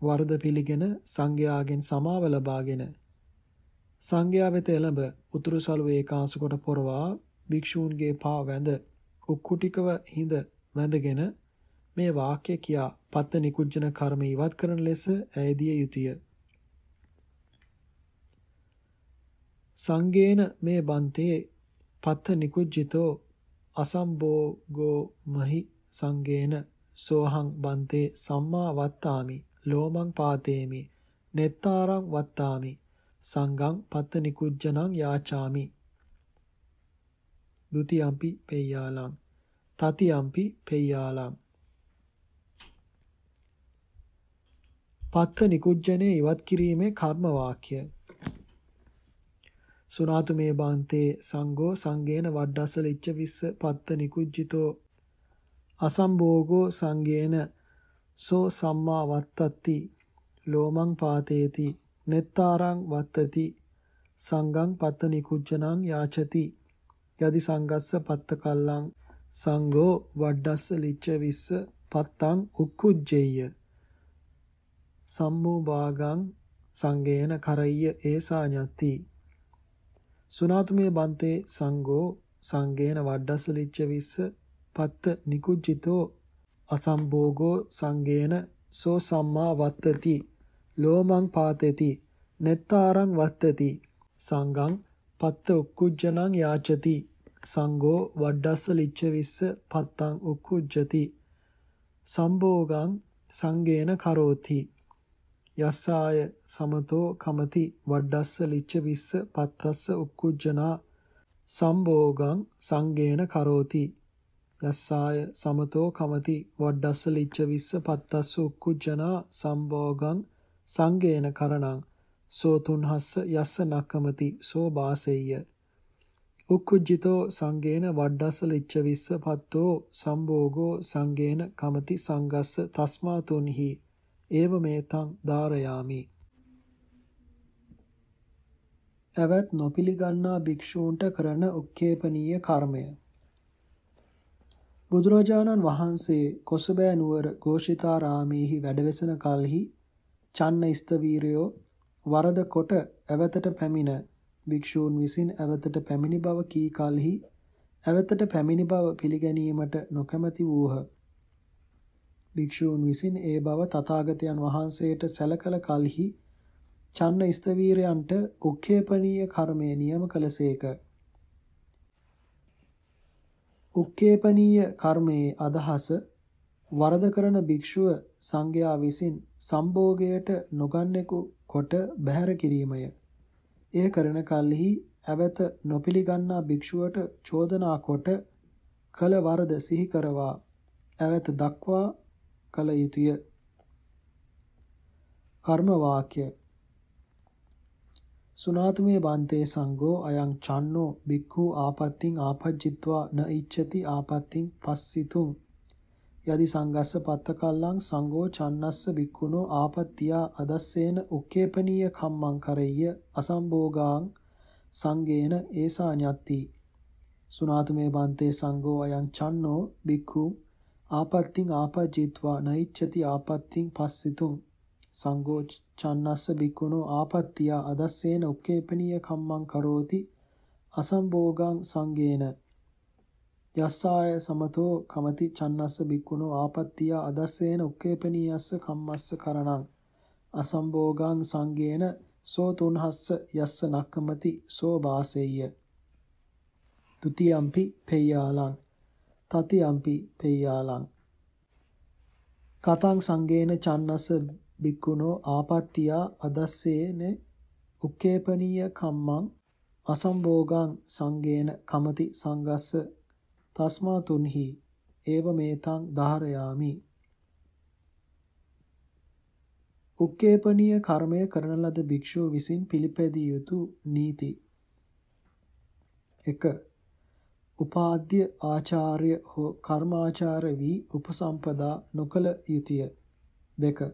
වර්ධ පිළිගෙන සංඝයාගෙන් සමාව ලබාගෙන සංඝයා වෙත එළඹ උතුරු සළුව ඒකාංශ කොට පොරවා භික්ෂූන්ගේ පා වැඳ උක්කුටිකව හිඳ වැඳගෙන මේ වාක්‍ය කියා පත්ත නිකුජ්ජන කර්ම ඉවත් කරන ලෙස ඇයදිය යුතුය. සංගේන මේ බන්තේ පත්ත නිකුජ්ජිතෝ අසම්බෝගෝ මහි සංගේන සෝහං බන්තේ සම්මා වත්තාමි ලෝමං පාතේමි නෙත්තාරං වත්තාමි සංඝං පත්ත නිකුජ්ජනං යාචාමි ဒ ුතියම්පි පේයාලං තතියම්පි පේයාලං පත්ත නිකුජ්ජනේ ඉවත් කිරීමේ කර්ම වාක්‍ය සුනාතු මේ බාන්තේ සංඝෝ සංගේන වඩ්ඩස්සල ඉච්ච විස්ස පත්ත නිකුජ්ජිතෝ අසම්භෝගෝ සංගේන සෝ සම්මා වත්තත්ති ලෝමං පාතේති නෙත්තාරං වත්තති සංඝං පත්ත නිකුච්චනං යාචති යදි සංගස්ස පත්ත කල්ලං සංඝෝ වඩස්ස ලිච්ඡ විස්ස පත්තං උක්කුජ්ජේය සම්මෝ භාගං සංගේන කරය්‍ය ඒසා ඤති සුනාතුමේ බන්තේ සංඝෝ සංගේන වඩස්ස ලිච්ඡ විස්ස පත්ත නිකුජ්ජිතෝ අසම්භෝගෝ සංගේන සෝ සම්මා වත්තති ලෝමං පාතති නෙත්තාරං වත්තති සංඝං පත්ත උක්කුජ්ජනං යාචති සංඝෝ වඩස්ස ලිච්ඡවිස්ස පත්තං උක්කුජ්ජති සම්භෝගං සංගේන කරෝති යස්සාය සමතෝ කමති වඩස්ස ලිච්ඡවිස්ස පත්තස්ස උක්කුජ්ජනා සම්භෝගං සංගේන කරෝති යස්සාය සමතෝ කමති වඩස්ස ලිච්ඡ විස්ස පත්තස්ස උක්කුජ්ජනා සම්භෝගං සංගේන කරණං සෝ තුන්හස්ස යස්ස නක්කමති සෝ වාසෙය්‍ය උක්කුජ්ජිතෝ සංගේන වඩ්ඩස්ස ලිච්ඡවිස්ස පත්තෝ සම්භෝගෝ සංගේන කමති සංගස්ස තස්මා තුන්හි ඒව මේතං ධාරයාමි එවත් නොපිලිගන්නා භික්ෂූන්ට කරන උක්කේපනීය කර්මය බුදුරජාණන් වහන්සේ කොසබෑ නුවර ഘോഷිතාරාමේහි වැඩවසන කලෙහි චන්න ස්තවීරයෝ වරද කොට ඇවතට පැමිණ භික්ෂූන් විසින් ඇවතට පැමිණි බව කී කලෙහි ඇවතට පැමිණි බව පිළිගැනීමට නොකමැති වූහ. භික්ෂූන් විසින් ඒ බව තථාගතයන් වහන්සේට සැලකල කලෙහි චන්න ස්තවීරයන්ට උක්කේපනීය කර්මය නියම කළසේක. උක්කේපනීය කර්මයේ අදහස වරද කරන භික්ෂුව සංඝයා විසින් සම්භෝගයට නොගන්නෙකු කොට බැහැර කිරීමය. එය කරන කල්හි ඇවත නොපිළිගන්නා භික්ෂුවට චෝදනා කොට කල වරද සිහි කරවා ඇවත දක්වා කල යුතුය. කර්ම වාක්‍ය සුනාතුමේ බන්තේ සංඝෝ අයං චන්නෝ භික්ඛු ආපත්තිං ආපජ්ජිත්වා න ඉච්ඡති ආපත්තිං පස්සිතුං යදි සංගස්ස පත්තකල්ලං සංඝෝ චන්නස්ස බික්කුණෝ ආපත්‍තියා අදස්සේන උක්කේපනීය කම්මං කරෙය්‍ය අසම්භෝගාං සංගේන ඒසා ඤත්ති සුනාතු මේ බන්තේ සංඝෝ අයං චන්නෝ බික්ඛු ආපත්‍තිං ආපජිත්වා නෛච්ඡති ආපත්‍තිං පස්සිතුං සංඝෝ චන්නස්ස බික්කුණෝ ආපත්‍තියා අදස්සේන උක්කේපනීය කම්මං කරෝති අසම්භෝගං සංගේන යස්සාය සමතෝ කමති චන්නස්ස බික්කුණෝ ආපත්තිය අදස්සේන උක්කේපනීයස්ස කම්මස්ස කරණං අසම්භෝගං සංගේන සෝ තුන්හස්ස යස්ස නක්කමති සෝ වාසෙය්‍ය ဒုတိယ ම්පි පේයාලං තතියම්පි පේයාලං කතං සංගේන චන්නස්ස බික්කුණෝ ආපත්තිය අදස්සේන උක්කේපනීය කම්මං අසම්භෝගං සංගේන කමති සංගස්ස තස්මා තුන්හි ඒව මේතං ධාරයාමි උක්කේපනීය කර්මය කරන ලද භික්ෂුව විසින් පිළිපැදිය යුතු නීති 1 උපාද්‍ය ආචාර්ය හෝ කර්මාචාර වී උපසම්පදා නොකල යුතුය 2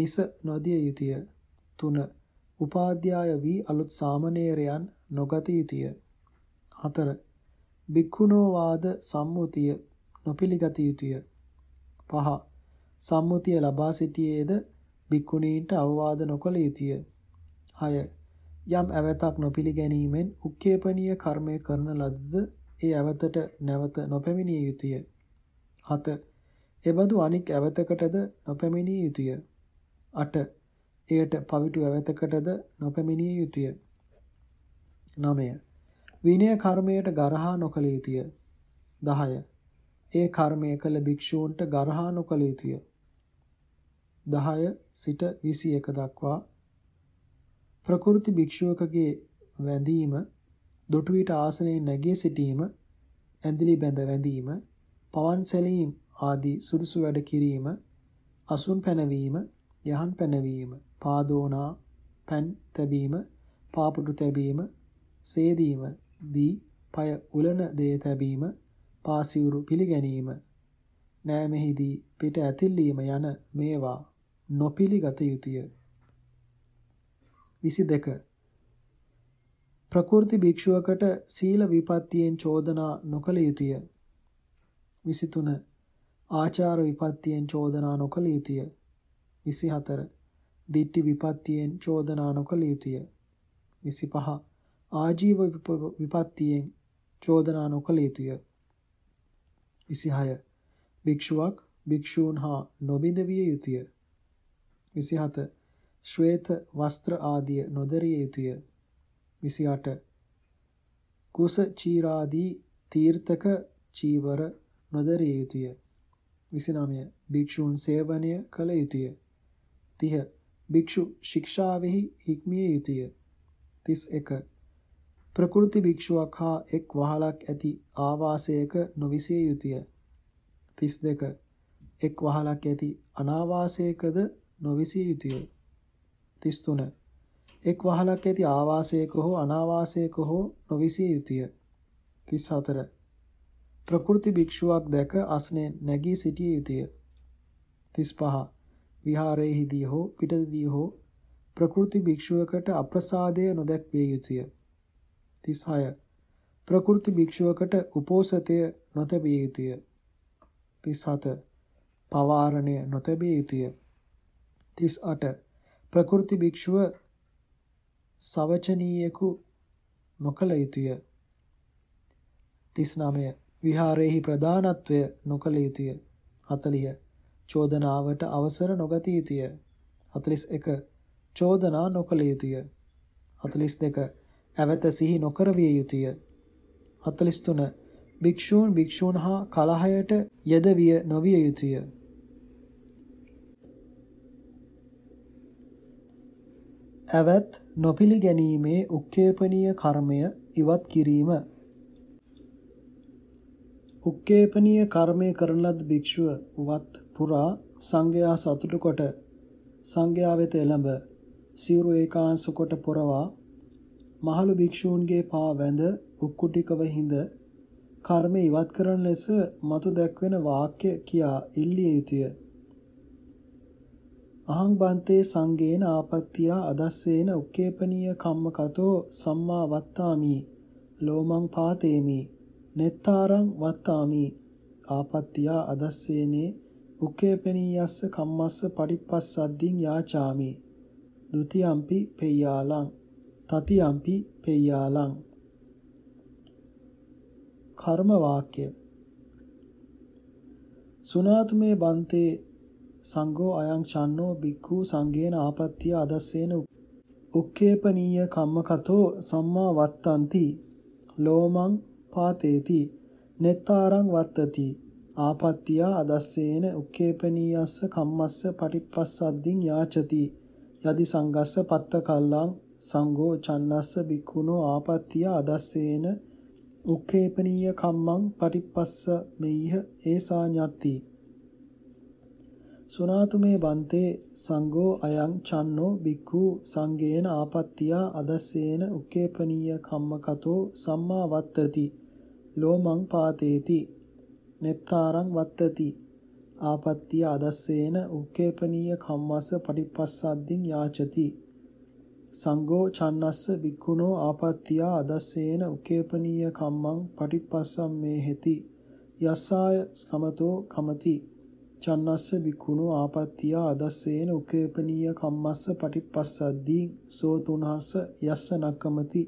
නිස නොදිය යුතුය 3 උපාධ්‍යාය වී අලුත් සාමණේරයන් නොගත යුතුය 4 භික්ඛුනෝවාද සම්මුතිය නොපිලිගත යුතුය. පහ සම්මුතිය ලබා සිටියේද භික්ඛුණීන්ට අවවාද නොකළ යුතුය. 6. යම් ඇවතක් නොපිලිගැනීමෙන් උක්කේපනීය කර්මය කරන ලද්ද ඒ ඇවතට නැවත නොපැමිණිය යුතුය. 7. එබඳු අනික් ඇවතකටද නොපැමිණිය යුතුය. 8. එයට පවිතු ඇවතකටද නොපැමිණිය යුතුය. 9. විනය කර්මයට ගරහා නොකළ යුතුය. 10. ඒ කර්මය කළ භික්ෂූන්ට ගරහා නොකළ යුතුය. 10 සිට 21 දක්වා ප්‍රකෘති භික්ෂුවකගේ වැඳීම දොටුවිට ආසනයේ නැගී සිටීම ඇඳිලි බැඳ වැඳීම පවන් සැලීම් ආදී සුදුසු වැඩ කිරීම අසුන් පැනවීම යහන් පැනවීම පාදෝනා පැන් තැබීම පාපුඩු තැබීම සේදීම දී পায় උලන දේ තැබීම පාසියුරු පිළිගැනීම නෑමෙහිදී පිට ඇතිල්ලීම යන මේවා නොපිළිගත යුතුය 22 ප්‍රකෘති භික්ෂුවකට සීල විපත්තියෙන් චෝදනා නොකළ යුතුය 23 ආචාර විපත්තියෙන් චෝදනා නොකළ යුතුය 24 දිට්ඨි විපත්තියෙන් චෝදනා නොකළ යුතුය 25 ආජීව විපත්තියෙන් චෝදනා නොකළ යුතුය. 26 භික්ෂුවක් භික්ෂූන් හා නොබිඳ විය යුතුය. 27 ශ්වේත වස්ත්‍ර ආදිය නොදරිය යුතුය. 28 කුස චීරාදී තීර්ථක චීවර නොදරිය යුතුය. 29 භික්ෂූන් සේවනය කළ යුතුය. 30 භික්ෂු ශික්ෂාවෙහි හික්මිය යුතුය. 31 ප්‍රකෘති භික්ෂුවක් හා එක් වහලක් ඇති ආවාසයක නොවිසිය යුතුය. 32 එක් වහලක් ඇති අනාවාසයකද නොවිසිය යුතුය. 33 එක් වහලක් ඇති ආවාසයක හෝ අනාවාසයක හෝ නොවිසිය යුතුය. 34 ප්‍රකෘති භික්ෂුවක් දැක අස්නේ නැගී සිටිය යුතුය. 35 විහාරයේදී හෝ පිටදී හෝ ප්‍රකෘති භික්ෂුවකට අප්‍රසාදය නොදැක්විය යුතුය. 36 ප්‍රකෘති භික්ෂුවකට උපෝසතය නොතැබිය යුතුය 37 පවාරණය නොතැබිය යුතුය 38 ප්‍රකෘති භික්ෂුව සවචනීයකු නොකළ යුතුය 39 විහාරයේහි ප්‍රධානත්වය නොකළ යුතුය 40 චෝදනාවට අවසර නොගත යුතුය 41 චෝදනා නොකළ යුතුය 42 නැවත සිහි නොකර විය යුතුය. 43 භික්ෂූන් භික්ෂූන් හා කලහයට යෙදවිය නොවිය යුතුය. ඇවත් නොපිළිගැනීමේ උක්කේපනීය කර්මය ඉවත් කිරීම. උක්කේපනීය කර්මය කරන ලද භික්ෂුව වත් පුරා සංඝයා සතුටු කොට සංඝයා වෙත එළඹ සිවුරු ඒකාංශ කොට පොරවා මහලු භික්ෂූන්ගේ පා වැඳ උක්කුටිකව හිඳ කර්ම ඉවත් කරන ලෙස මතු දැක්වෙන වාක්‍ය කියා ඉල්ලිය යුතුය. අහං බන්තේ සංගේන ආපත්‍තියා අදස්සේන උක්කේපනීය කම්මකතෝ සම්මා වත්තාමි ලෝමං පාතේමි nettarang vattami ආපත්‍තියා අදස්සේනේ උක්කේපනීයස්ස කම්මස්ස පටිප්පස්සද්දින් යාචාමි ဒ ුතියම්පි පෙය්‍යාලං තතියම්පි පෙය්‍යාලං කර්ම වාක්‍ය සුනාතුමේ බන්තේ සංඝෝ අයං ඡන්නෝ බික්ඛු සංඝේන ආපත්‍ය අදස්සේන උක්කේපනීය කම්මකතෝ සම්මා වත්තಂತಿ ලෝමං පාතේති නෙත්තාරං වත්තති ආපත්‍ය අදස්සේන උක්කේපනීයස්ස කම්මස්ස පටිප්පස්සද්දින් යාචති යදි සංගස්ස පත්ත කල්ලං සංඝෝ චන්නස්ස බික්ඛුනෝ ආපත්‍තිය අදස්සේන උක්ඛේපනීය කම්මං පටිපස්ස මෙයිහ ඒසා ඤත්ති සුනාතු මේ බන්තේ සංඝෝ අයං චන්නෝ බික්ඛු සංඝේන ආපත්‍තිය අදස්සේන උක්ඛේපනීය කම්මකතෝ සම්මා වත්තති ලෝමං පාතේති නෙත්තාරං වත්තති ආපත්‍තිය අදස්සේන උක්ඛේපනීය කම්ාස පටිපස්සද්දින් යාචති සංඝෝ චන්නස්ස බික්ඛුනෝ ආපත්‍තියා අදස්සේන උකේපනීය කම්මං පටිප්පස්සම් මේ හෙති යස්සාය සමතෝ කමති චන්නස්ස බික්ඛුනෝ ආපත්‍තියා අදස්සේන උකේපනීය කම්මස්ස පටිප්පස්සද්දී සෝ තුනහස යස්ස නක්කමති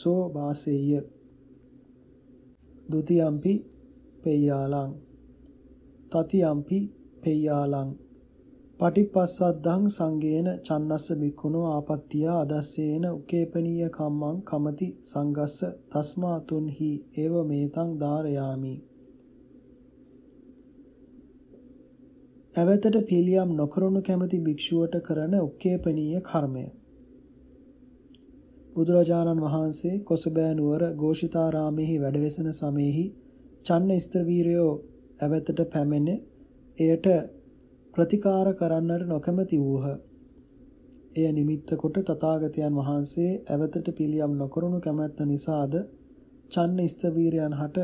සෝ වාසෙය්‍ය ဒ ුතියම්පි පෙය්‍යාලං තතියම්පි පෙය්‍යාලං පටිපස්සද්ධං සංගේන චන්නස්ස බික්ඛුනෝ ආපත්‍තිය අදස්සේන උකේපනීය කම්මං කමති සංගස්ස තස්මා තුන්හි ඒව මේතං ධාරයාමි ඇවතට පිළියම් නොකරනු කැමති භික්ෂුවට කරන උකේපනීය කර්මය බුදුරජාණන් වහන්සේ කොසබෑ නුවර ഘോഷිතාරාමෙහි වැඩවෙසෙන සමයේහි චන්න ස්තවීරයෝ ඇවතට පැමිණ එයට ප්‍රතිකාර කරන්නට නොකමැති වූහ. එය නිමිත්ත කොට තථාගතයන් වහන්සේ ඇවතට පිළියම් නොකරනු කැමැත්ත නිසාද චන්න ස්තවීරයන් හට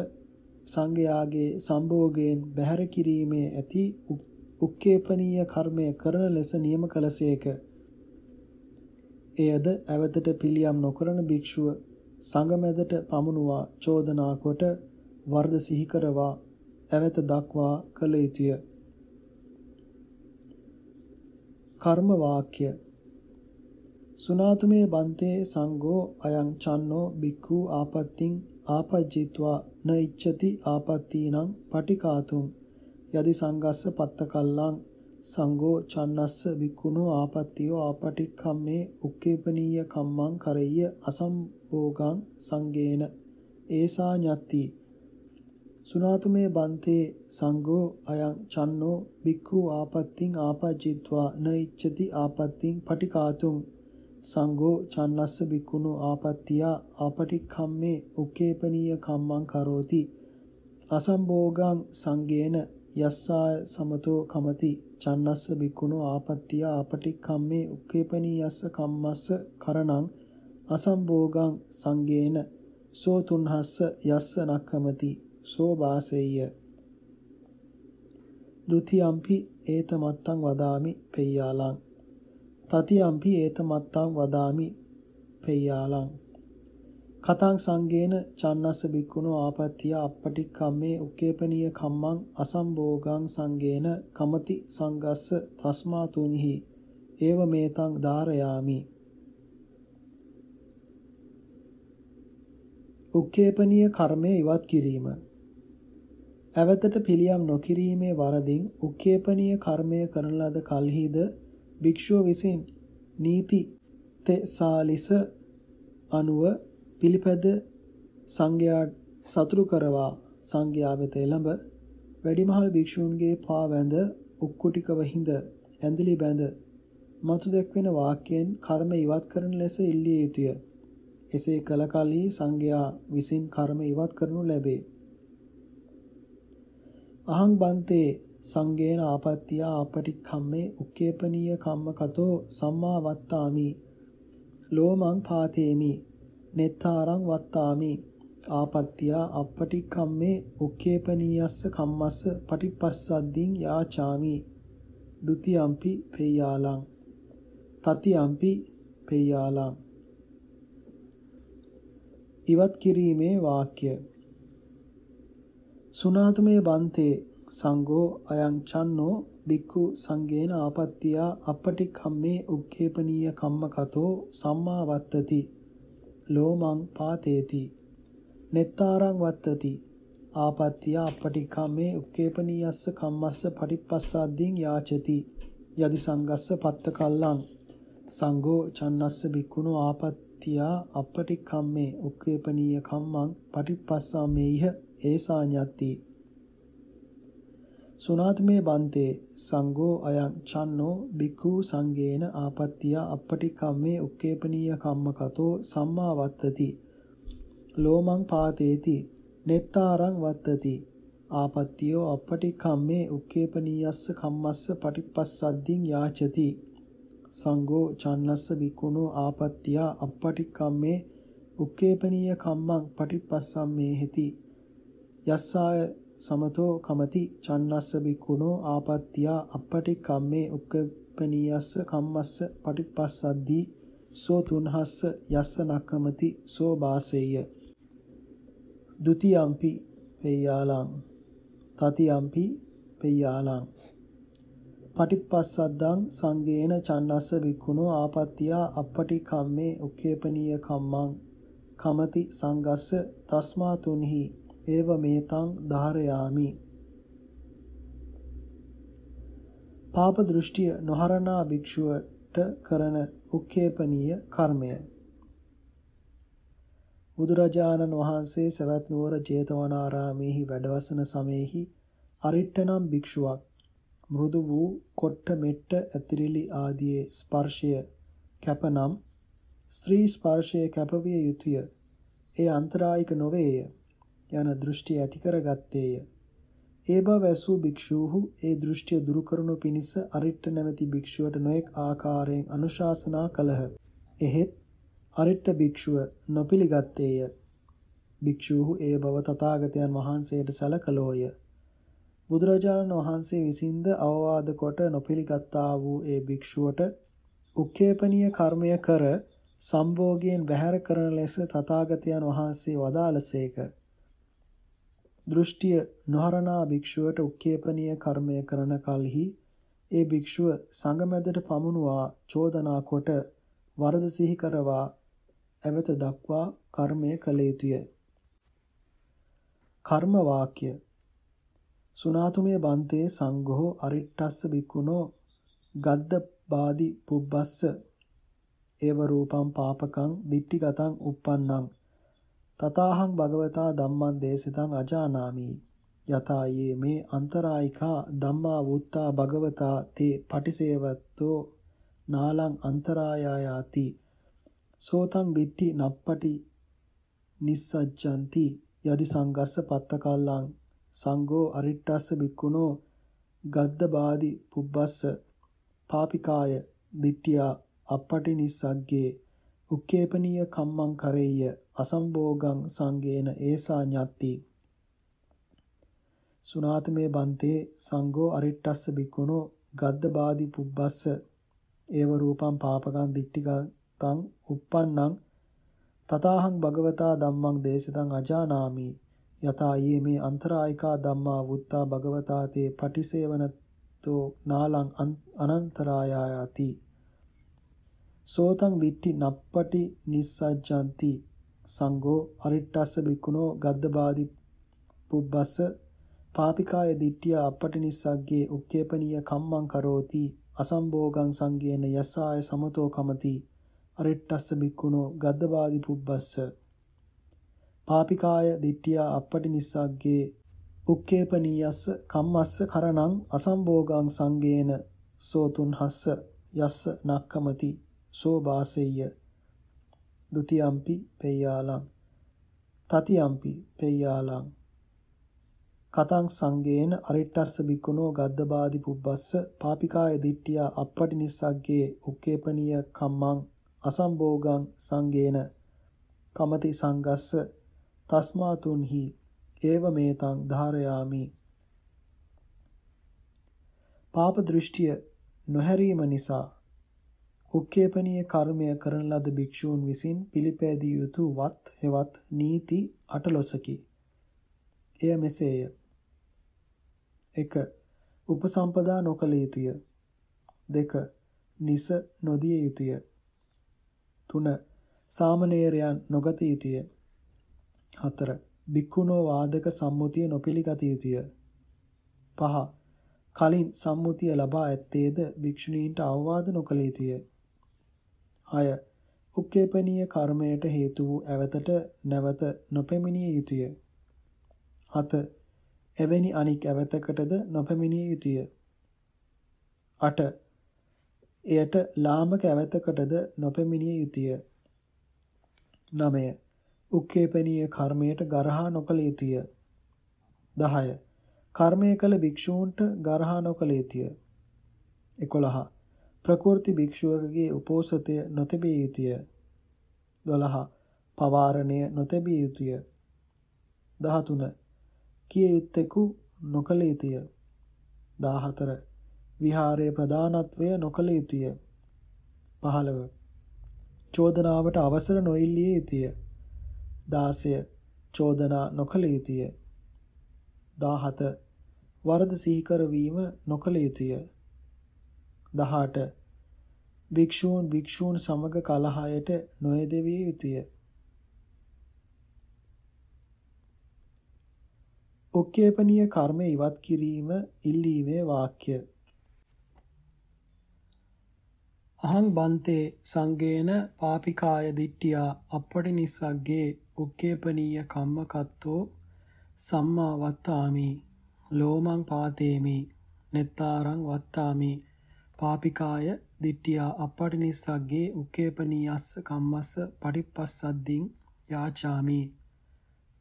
සංඝයාගේ සම්භෝගයෙන් බැහැර කිරීමේ ඇති උක්කේපනීය කර්මය කරන ලෙස නියම කළසේක. එයද ඇවතට පිළියම් නොකරන භික්ෂුව සංගමැදට පමුණුවා චෝදනා කොට වර්ධ සිහි කරවා ඇවත දක්වා කළ යුතුය. කර්ම වාක්‍ය සුනාතුමේ බන්තේ සංඝෝ අයං චන්නෝ බික්ඛු ආපත්‍තිං ආපජ්ජිत्वा න ඉච්ඡති ආපත්තීනං පටිකාතුම් යදි සංගස්ස පත්තකල්ලං සංඝෝ චන්නස්ස බික්ඛුනෝ ආපත්තියෝ ආපටික්ඛම්මේ උක්කේපනීය කම්මං කරෙය්‍ය අසම්භෝගං සංගේන ඒසා ඤත්ති සුනාතුමේ බන්තේ සංඝෝ අයං චන්නෝ බික්ඛු ආපත්තිං ආපජ්ජිත්වා න ඉච්ඡති ආපත්තිං පටිකාතුම් සංඝෝ චන්නස්ස බික්ඛුනෝ ආපත්තියා ආපටික්ඛම්මේ උක්කේපනීය කම්මං කරෝති අසම්භෝගං සංගේන යස්සාය සමතෝ කමති චන්නස්ස බික්ඛුනෝ ආපත්තියා ආපටික්ඛම්මේ උක්කේපනීයස්ස කම්මස්ස කරණං අසම්භෝගං සංගේන සෝ තුන්හස්ස යස්ස නක්ඛමති සෝභාසෙය්‍ය ဒ ුතියම්පි ඒතමත්තං වදාමි පෙය්‍යාලං තතියම්පි ඒතමත්තං වදාමි පෙය්‍යාලං කතං සංගේන චන්නස්ස බික්කුණෝ ආපත්‍ය අප්පටික්කම්මේ උක්කේපනීය කම්මං අසම්භෝගං සංගේන කමති සංගස්ස තස්මා තුනිහි ඒව මේතං ධාරයාමි උක්කේපනීය කර්මය ඉවත් කිරීම ඇවතට පිළියම් නොකිරීමේ වරදින් උක්කේපනීය කර්මය කරන ලද කල්හිද භික්ෂුව විසින් නීති තෙසාලිස අනුව පිළිපැද සංඝයා සතුරු කරවා සංඝයා වෙත එළඹ වැඩිමහල් භික්ෂූන්ගේ පා වැඳ උක්කුටිකව හිඳ ඇඳිලි බැඳ මතු දැක්වෙන වාක්‍යයෙන් කර්ම ඉවත් කරන ලෙස ඉල්ලිය යුතුය. එසේ කළ කලී සංඝයා විසින් කර්ම ඉවත් කරනු ලැබේ. අහං බන්තේ සංගේන ආපත්‍තිය අපටික්ඛම්මේ උක්කේපනීය කම්මකතෝ සම්මා වත්තාමි ලෝමං පාතේමි නෙත්තාරං වත්තාමි ආපත්‍තිය අපටික්ඛම්මේ උක්කේපනීයස්ස කම්මස්ස පටිපස්සද්දින් යාචාමි ဒ ුතියම්පි පේයාලං තතියම්පි පේයාලං ඉවත් කිරීමේ වාක්‍ය සුනාතුමේ බන්තේ සංඝෝ අයං චන්නෝ බික්ඛු සංඝේන ආපත්‍තියා අපටි කම්මේ උක්කේපනීය කම්මකතෝ සම්මා වත්තති ලෝමං පාතේති නෙත්තාරං වත්තති ආපත්‍තිය අපටි කම්මේ උක්කේපනීයස්ස කම්මස්ස පටිප්පස්සාද්දීන් යාචති යදි සංගස්ස පත්ත කල්ලං සංඝෝ චන්නස්ස බික්ඛුනෝ ආපත්‍තියා අපටි කම්මේ උක්කේපනීය කම්මං පටිප්පස්සාමේය ඒසා ඤත්ති සුනාත්මේ බන්තේ සංඝෝ අයං චන්නෝ බිකු සංගේන ආපත්‍තිය අපටි කම්මේ උක්කේපනීය කම්මකතෝ සම්මා වත්තති ලෝමං පාතේති නෙත්තාරං වත්තති ආපත්‍යෝ අපටි කම්මේ උක්කේපනීයස්ස කම්මස්ස පටිපස්සද්දින් යාචති සංඝෝ චන්නස්ස බිකුණෝ ආපත්‍තිය අපටි කම්මේ උක්කේපනීය කම්මං පටිපස්සම්මේ හෙති යස්සාය සමතෝ කමති චන්නස්ස බික්ඛුනෝ ආපත්‍තිය අපටි කම්මේ උක්කපනීයස්ස කම්මස්ස පටිපස්සද්දී සෝ තුන්හස්ස යස්ස නක්කමති සෝ වාසෙය ဒ ුතියම්පි පේයාලං තතියම්පි පේයාලං පටිපස්සද්දං සංගේන චන්නස්ස වික්ඛුනෝ ආපත්‍තිය අපටි කම්මේ උක්කේපනීය කම්මං කමති සංගස්ස තස්මා තුන්හි ඒව මේතං ධාරයාමි පාප දෘෂ්ටිය නොහරනා භික්ෂුවට කරන උක්කේපනීය කර්මය බුදුරජාණන් වහන්සේ සවැත් නුවර ජේතවනාරාමේහි වැඩවසන සමයෙහි අරිට්ඨනම් භික්ෂුවක් මෘදු වූ කොට්ට මෙට්ට ඇතිරිලි ආදියේ ස්පර්ශය කැපනම් ස්ත්‍රී ස්පර්ශය කැපවිය යුතුය. ඒ අන්තරායික නොවේය. යන දෘෂ්ටි ඇති කරගත්තේය. ඒ බව ඇසූ භික්ෂූහු ඒ දෘෂ්ටිය දුරු කරනු පිණිස අරිට්ඨ නැමැති භික්ෂුවට නොඑක් ආකාරයෙන් අනුශාසනා කළහ. එහෙත් අරිට්ඨ භික්ෂුව නොපිළිගත්තේය. භික්ෂූහු ඒ බව තථාගතයන් වහන්සේට සැලකලෝය. බුදුරජාණන් වහන්සේ විසින්ද අවවාද කොට නොපිළිගත්තා වූ ඒ භික්ෂුවට උක්කේපනීය කර්මය කර සම්භෝගයෙන් බැහැර කරන ලෙස තථාගතයන් වහන්සේ වදාළසේක. දෘෂ්ටිය නොහරනා භික්ෂුවට උක්කේපනීය කර්මය කරන කලෙහි ඒ භික්ෂුව සංගමැදට පමුණුවා චෝදනා කොට වරද සිහි කරවා ඇවත දක්වා කර්මය කළ යුතුය. කර්ම වාක්‍ය සුනාතුමේ බන්තේ සංඝෝ අරිට්ඨස්ස බික්කුණෝ ගද්ද බාදි පුබ්බස්ස ඒව රූපං පාපකං දිට්ඨිගතං uppannam තථාහං භගවතා ධම්මං දේශිතං අජානාමි යතායේ මේ අන්තරායිකා ධම්මා වුත්තා භගවතා තේ පටිසේවත්තෝ නාලං අන්තරායායාති සෝතං විට්ටි නප්පටි නිස්සජ්ජಂತಿ යදි සංගස්ස පත්තකල්ලං සංඝෝ අරිට්ඨස්ස බික්කුණෝ ගද්දබාදි පුබ්බස්ස පාපිකාය දිට්ඨියා අපපටි නිස්සග්ගේ උක්කේපනීය කම්මං කරෙය්‍ය අසම්භෝගං සංගේන ඒසා ඤත්ති සුනාතමේ බන්තේ සංඝෝ අරිට්ටස්ස බික්කුණෝ ගද්දබාදි පුබ්බස්ස ඒව රූපං පාපකං දිට්ඨිකං uppannං තථාහං භගවතා ධම්මං දේශිතං අජානාමි යතා යේ මේ අන්තරායිකා ධම්මා වුත්තා භගවතා තේ පටිසේවනතෝ නාලං අනන්තරායාති සෝතං දිට්ඨි නප්පටි නිස්සජ්ජಂತಿ සංඝෝ අරිට්ඨස්ස බිකුණෝ ගද්දබාදි පුබ්බස්ස පාපිකාය දිට්ඨිය අපටිනිස්සග්ගේ උක්කේපනීය කම්මං කරෝති අසම්භෝගං සංගේන යසාය සමතෝ කමති අරිට්ඨස්ස බිකුණෝ ගද්දබාදි පුබ්බස්ස පාපිකාය දිට්ඨිය අපටිනිස්සග්ගේ උක්කේපනීයස්ස කම්මස්ස කරණං අසම්භෝගං සංගේන සෝතුන් හස්ස යස්ස නක්කමති සෝ වාසෙය්‍ය දුතියම්පි පෙය්‍යාලං තතියම්පි පෙය්‍යාලං කතං සංගේන අරිට්ඨස්ස බික්කුණෝ ගද්දබාදි පුබ්බස්ස පාපිකාය දිට්ඨියා අපපටි නිස්සග්ගේ උක්කේපනීය කම්මං අසම්භෝගං සංගේන කමති සංගස්ස තස්මාතුන්හි ඒව මේතං ධාරයාමි පාප දෘෂ්ටිය නොහැරීම නිසා කුක්කේපනීය කර්මය කරන ලද භික්ෂූන් විසින් පිළිපැදිය යුතු වත් හෙවත් නීති අටලොසකි. එය මෙසේය. 1. උපසම්පදා නොකළ යුතුය. 2. නිස නොදිය යුතුය. 3. සාමණේරයන් නොගත යුතුය. 4. භික්ඛුනෝ වාදක සම්මුතිය නොපිළිගත යුතුය. 5. කලින් සම්මුතිය ලබා ඇත්තේද භික්ෂුණීන්ට අවවාද නොකළ යුතුය. 6. උක්කේපනීය කර්මයට හේතු වූ ඇවතට නැවත නොපෙමිණිය යුතුය. 7. එවැනි අනික් ඇවතකටද නොපෙමිණිය යුතුය. 8. එයට ලාමක ඇවතකටද නොපෙමිණිය යුතුය. 9. උක්කේපනීය කර්මයට ගරහා නොකළ යුතුය. 10. කර්මය කළ භික්ෂූන්ට ගරහා නොකළ යුතුය. 11. ප්‍රකෘති භික්ෂුවකගේ උපෝසතය නොතැබිය යුතුය. 12. පවාරණය නොතැබිය යුතුය. 13. කිය යුත්තේකු නොකල යුතුය. 14. විහාරයේ ප්‍රධානත්වය නොකල යුතුය. 15. චෝදනාවට අවසර නොඉල්ලිය යුතුය. 16. චෝදනා නොකල යුතුය. 17. වරද සිහි කරවීම නොකල යුතුය. 18 භික්ෂූන් භික්ෂූන් සමග කලහයට නොයදවිය යුතුය. ඔක්කේපනීය කර්ම ඉවත් කිරීම ඉල්ලීමේ වාක්‍ය. අහං බන්තේ සංගේන පාපිකාය දිට්ඨියා අපටිනිස්සග්ගේ ඔක්කේපනීය කම්මකත්තෝ සම්මා වත්තාමි ලෝමං පාතේමි නෙත්තාරං වත්තාමි පාපිකාය දිට්ඨියා අපපටිනිස්සග්ගේ උක්කේපනීයස්ස කම්මස්ස පටිප්පස්සද්දින් යාචාමි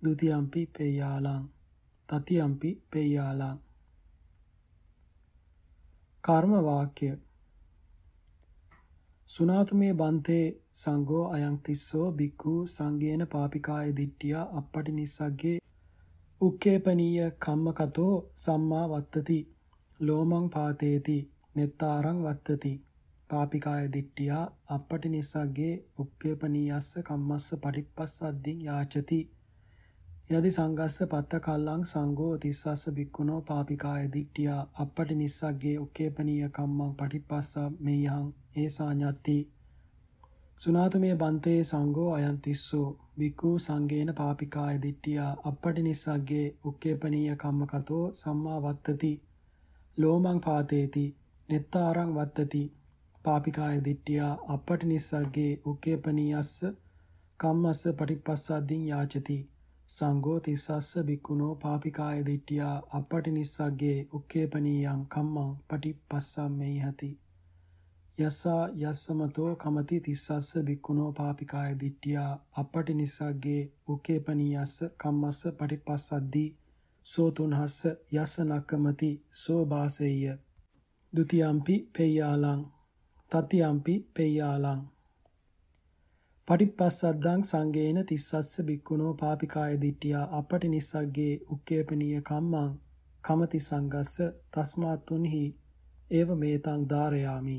ဒ ුතියම්පි පේයාලං තතියම්පි පේයාලං කර්ම වාක්‍ය සුනාතුමේ බන්තේ සංඝෝ අයං තිස්සෝ බික්ඛු සංගේන පාපිකාය දිට්ඨියා අපපටිනිස්සග්ගේ උක්කේපනීය කම්මකතෝ සම්මා වත්තති ලෝමං පාතේති නෙත්තාරං වත්තති. පාපිකාය දිට්ඨියා අපටි නිසග්ගේ උක්කේපනීයස්ස කම්මස්ස පටිප්පස්සද්දින් යාචති. යදි සංගස්ස පත්ත කල්ලං සංඝෝ තිස්සස්ස බික්කුණෝ පාපිකාය දිට්ඨියා අපටි නිසග්ගේ උක්කේපනීය කම්මං පටිප්පස්සා මෙයං ඒසා ඤත්ති. සුනාතු මේ බන්තේ සංඝෝ අයන් තිස්සෝ බික්ඛු සංගේන පාපිකාය දිට්ඨියා අපටි නිසග්ගේ උක්කේපනීය කම්මකතෝ සම්මා වත්තති. ලෝමං පාතේති නෙත්තාරං වත්තති පාපිකාය දිට්ඨියා අපට්ඨනිස්සග්ගේ උක්කේපනීයස්ස කම්මස්ස පටිපස්සද්දින් යාචති සංඝෝ තිස්සස්ස බික්කුණෝ පාපිකාය දිට්ඨියා අපට්ඨනිස්සග්ගේ උක්කේපනීයං කම්මං පටිපස්සම්මේ යති යසා යස්සමතෝ කමති තිස්සස්ස බික්කුණෝ පාපිකාය දිට්ඨියා අපට්ඨනිස්සග්ගේ උක්කේපනීයස්ස කම්මස්ස පටිපස්සද්දී සෝ තුන්හස්ස යස නක්කමති සෝ බාසෙය්‍ය දුතියම්පි පෙය්‍යාලං තතියම්පි පෙය්‍යාලං පටිප්පස්සද්දං සංගේන තිස්සස්ස බික්කුණෝ පාපිකාය දිට්ඨියා අපටි නිස්සග්ගේ උක්කේපනීය කම්මං කමති සංගස්ස තස්මාත්තුන්හි ඒව මේතං ධාරයාමි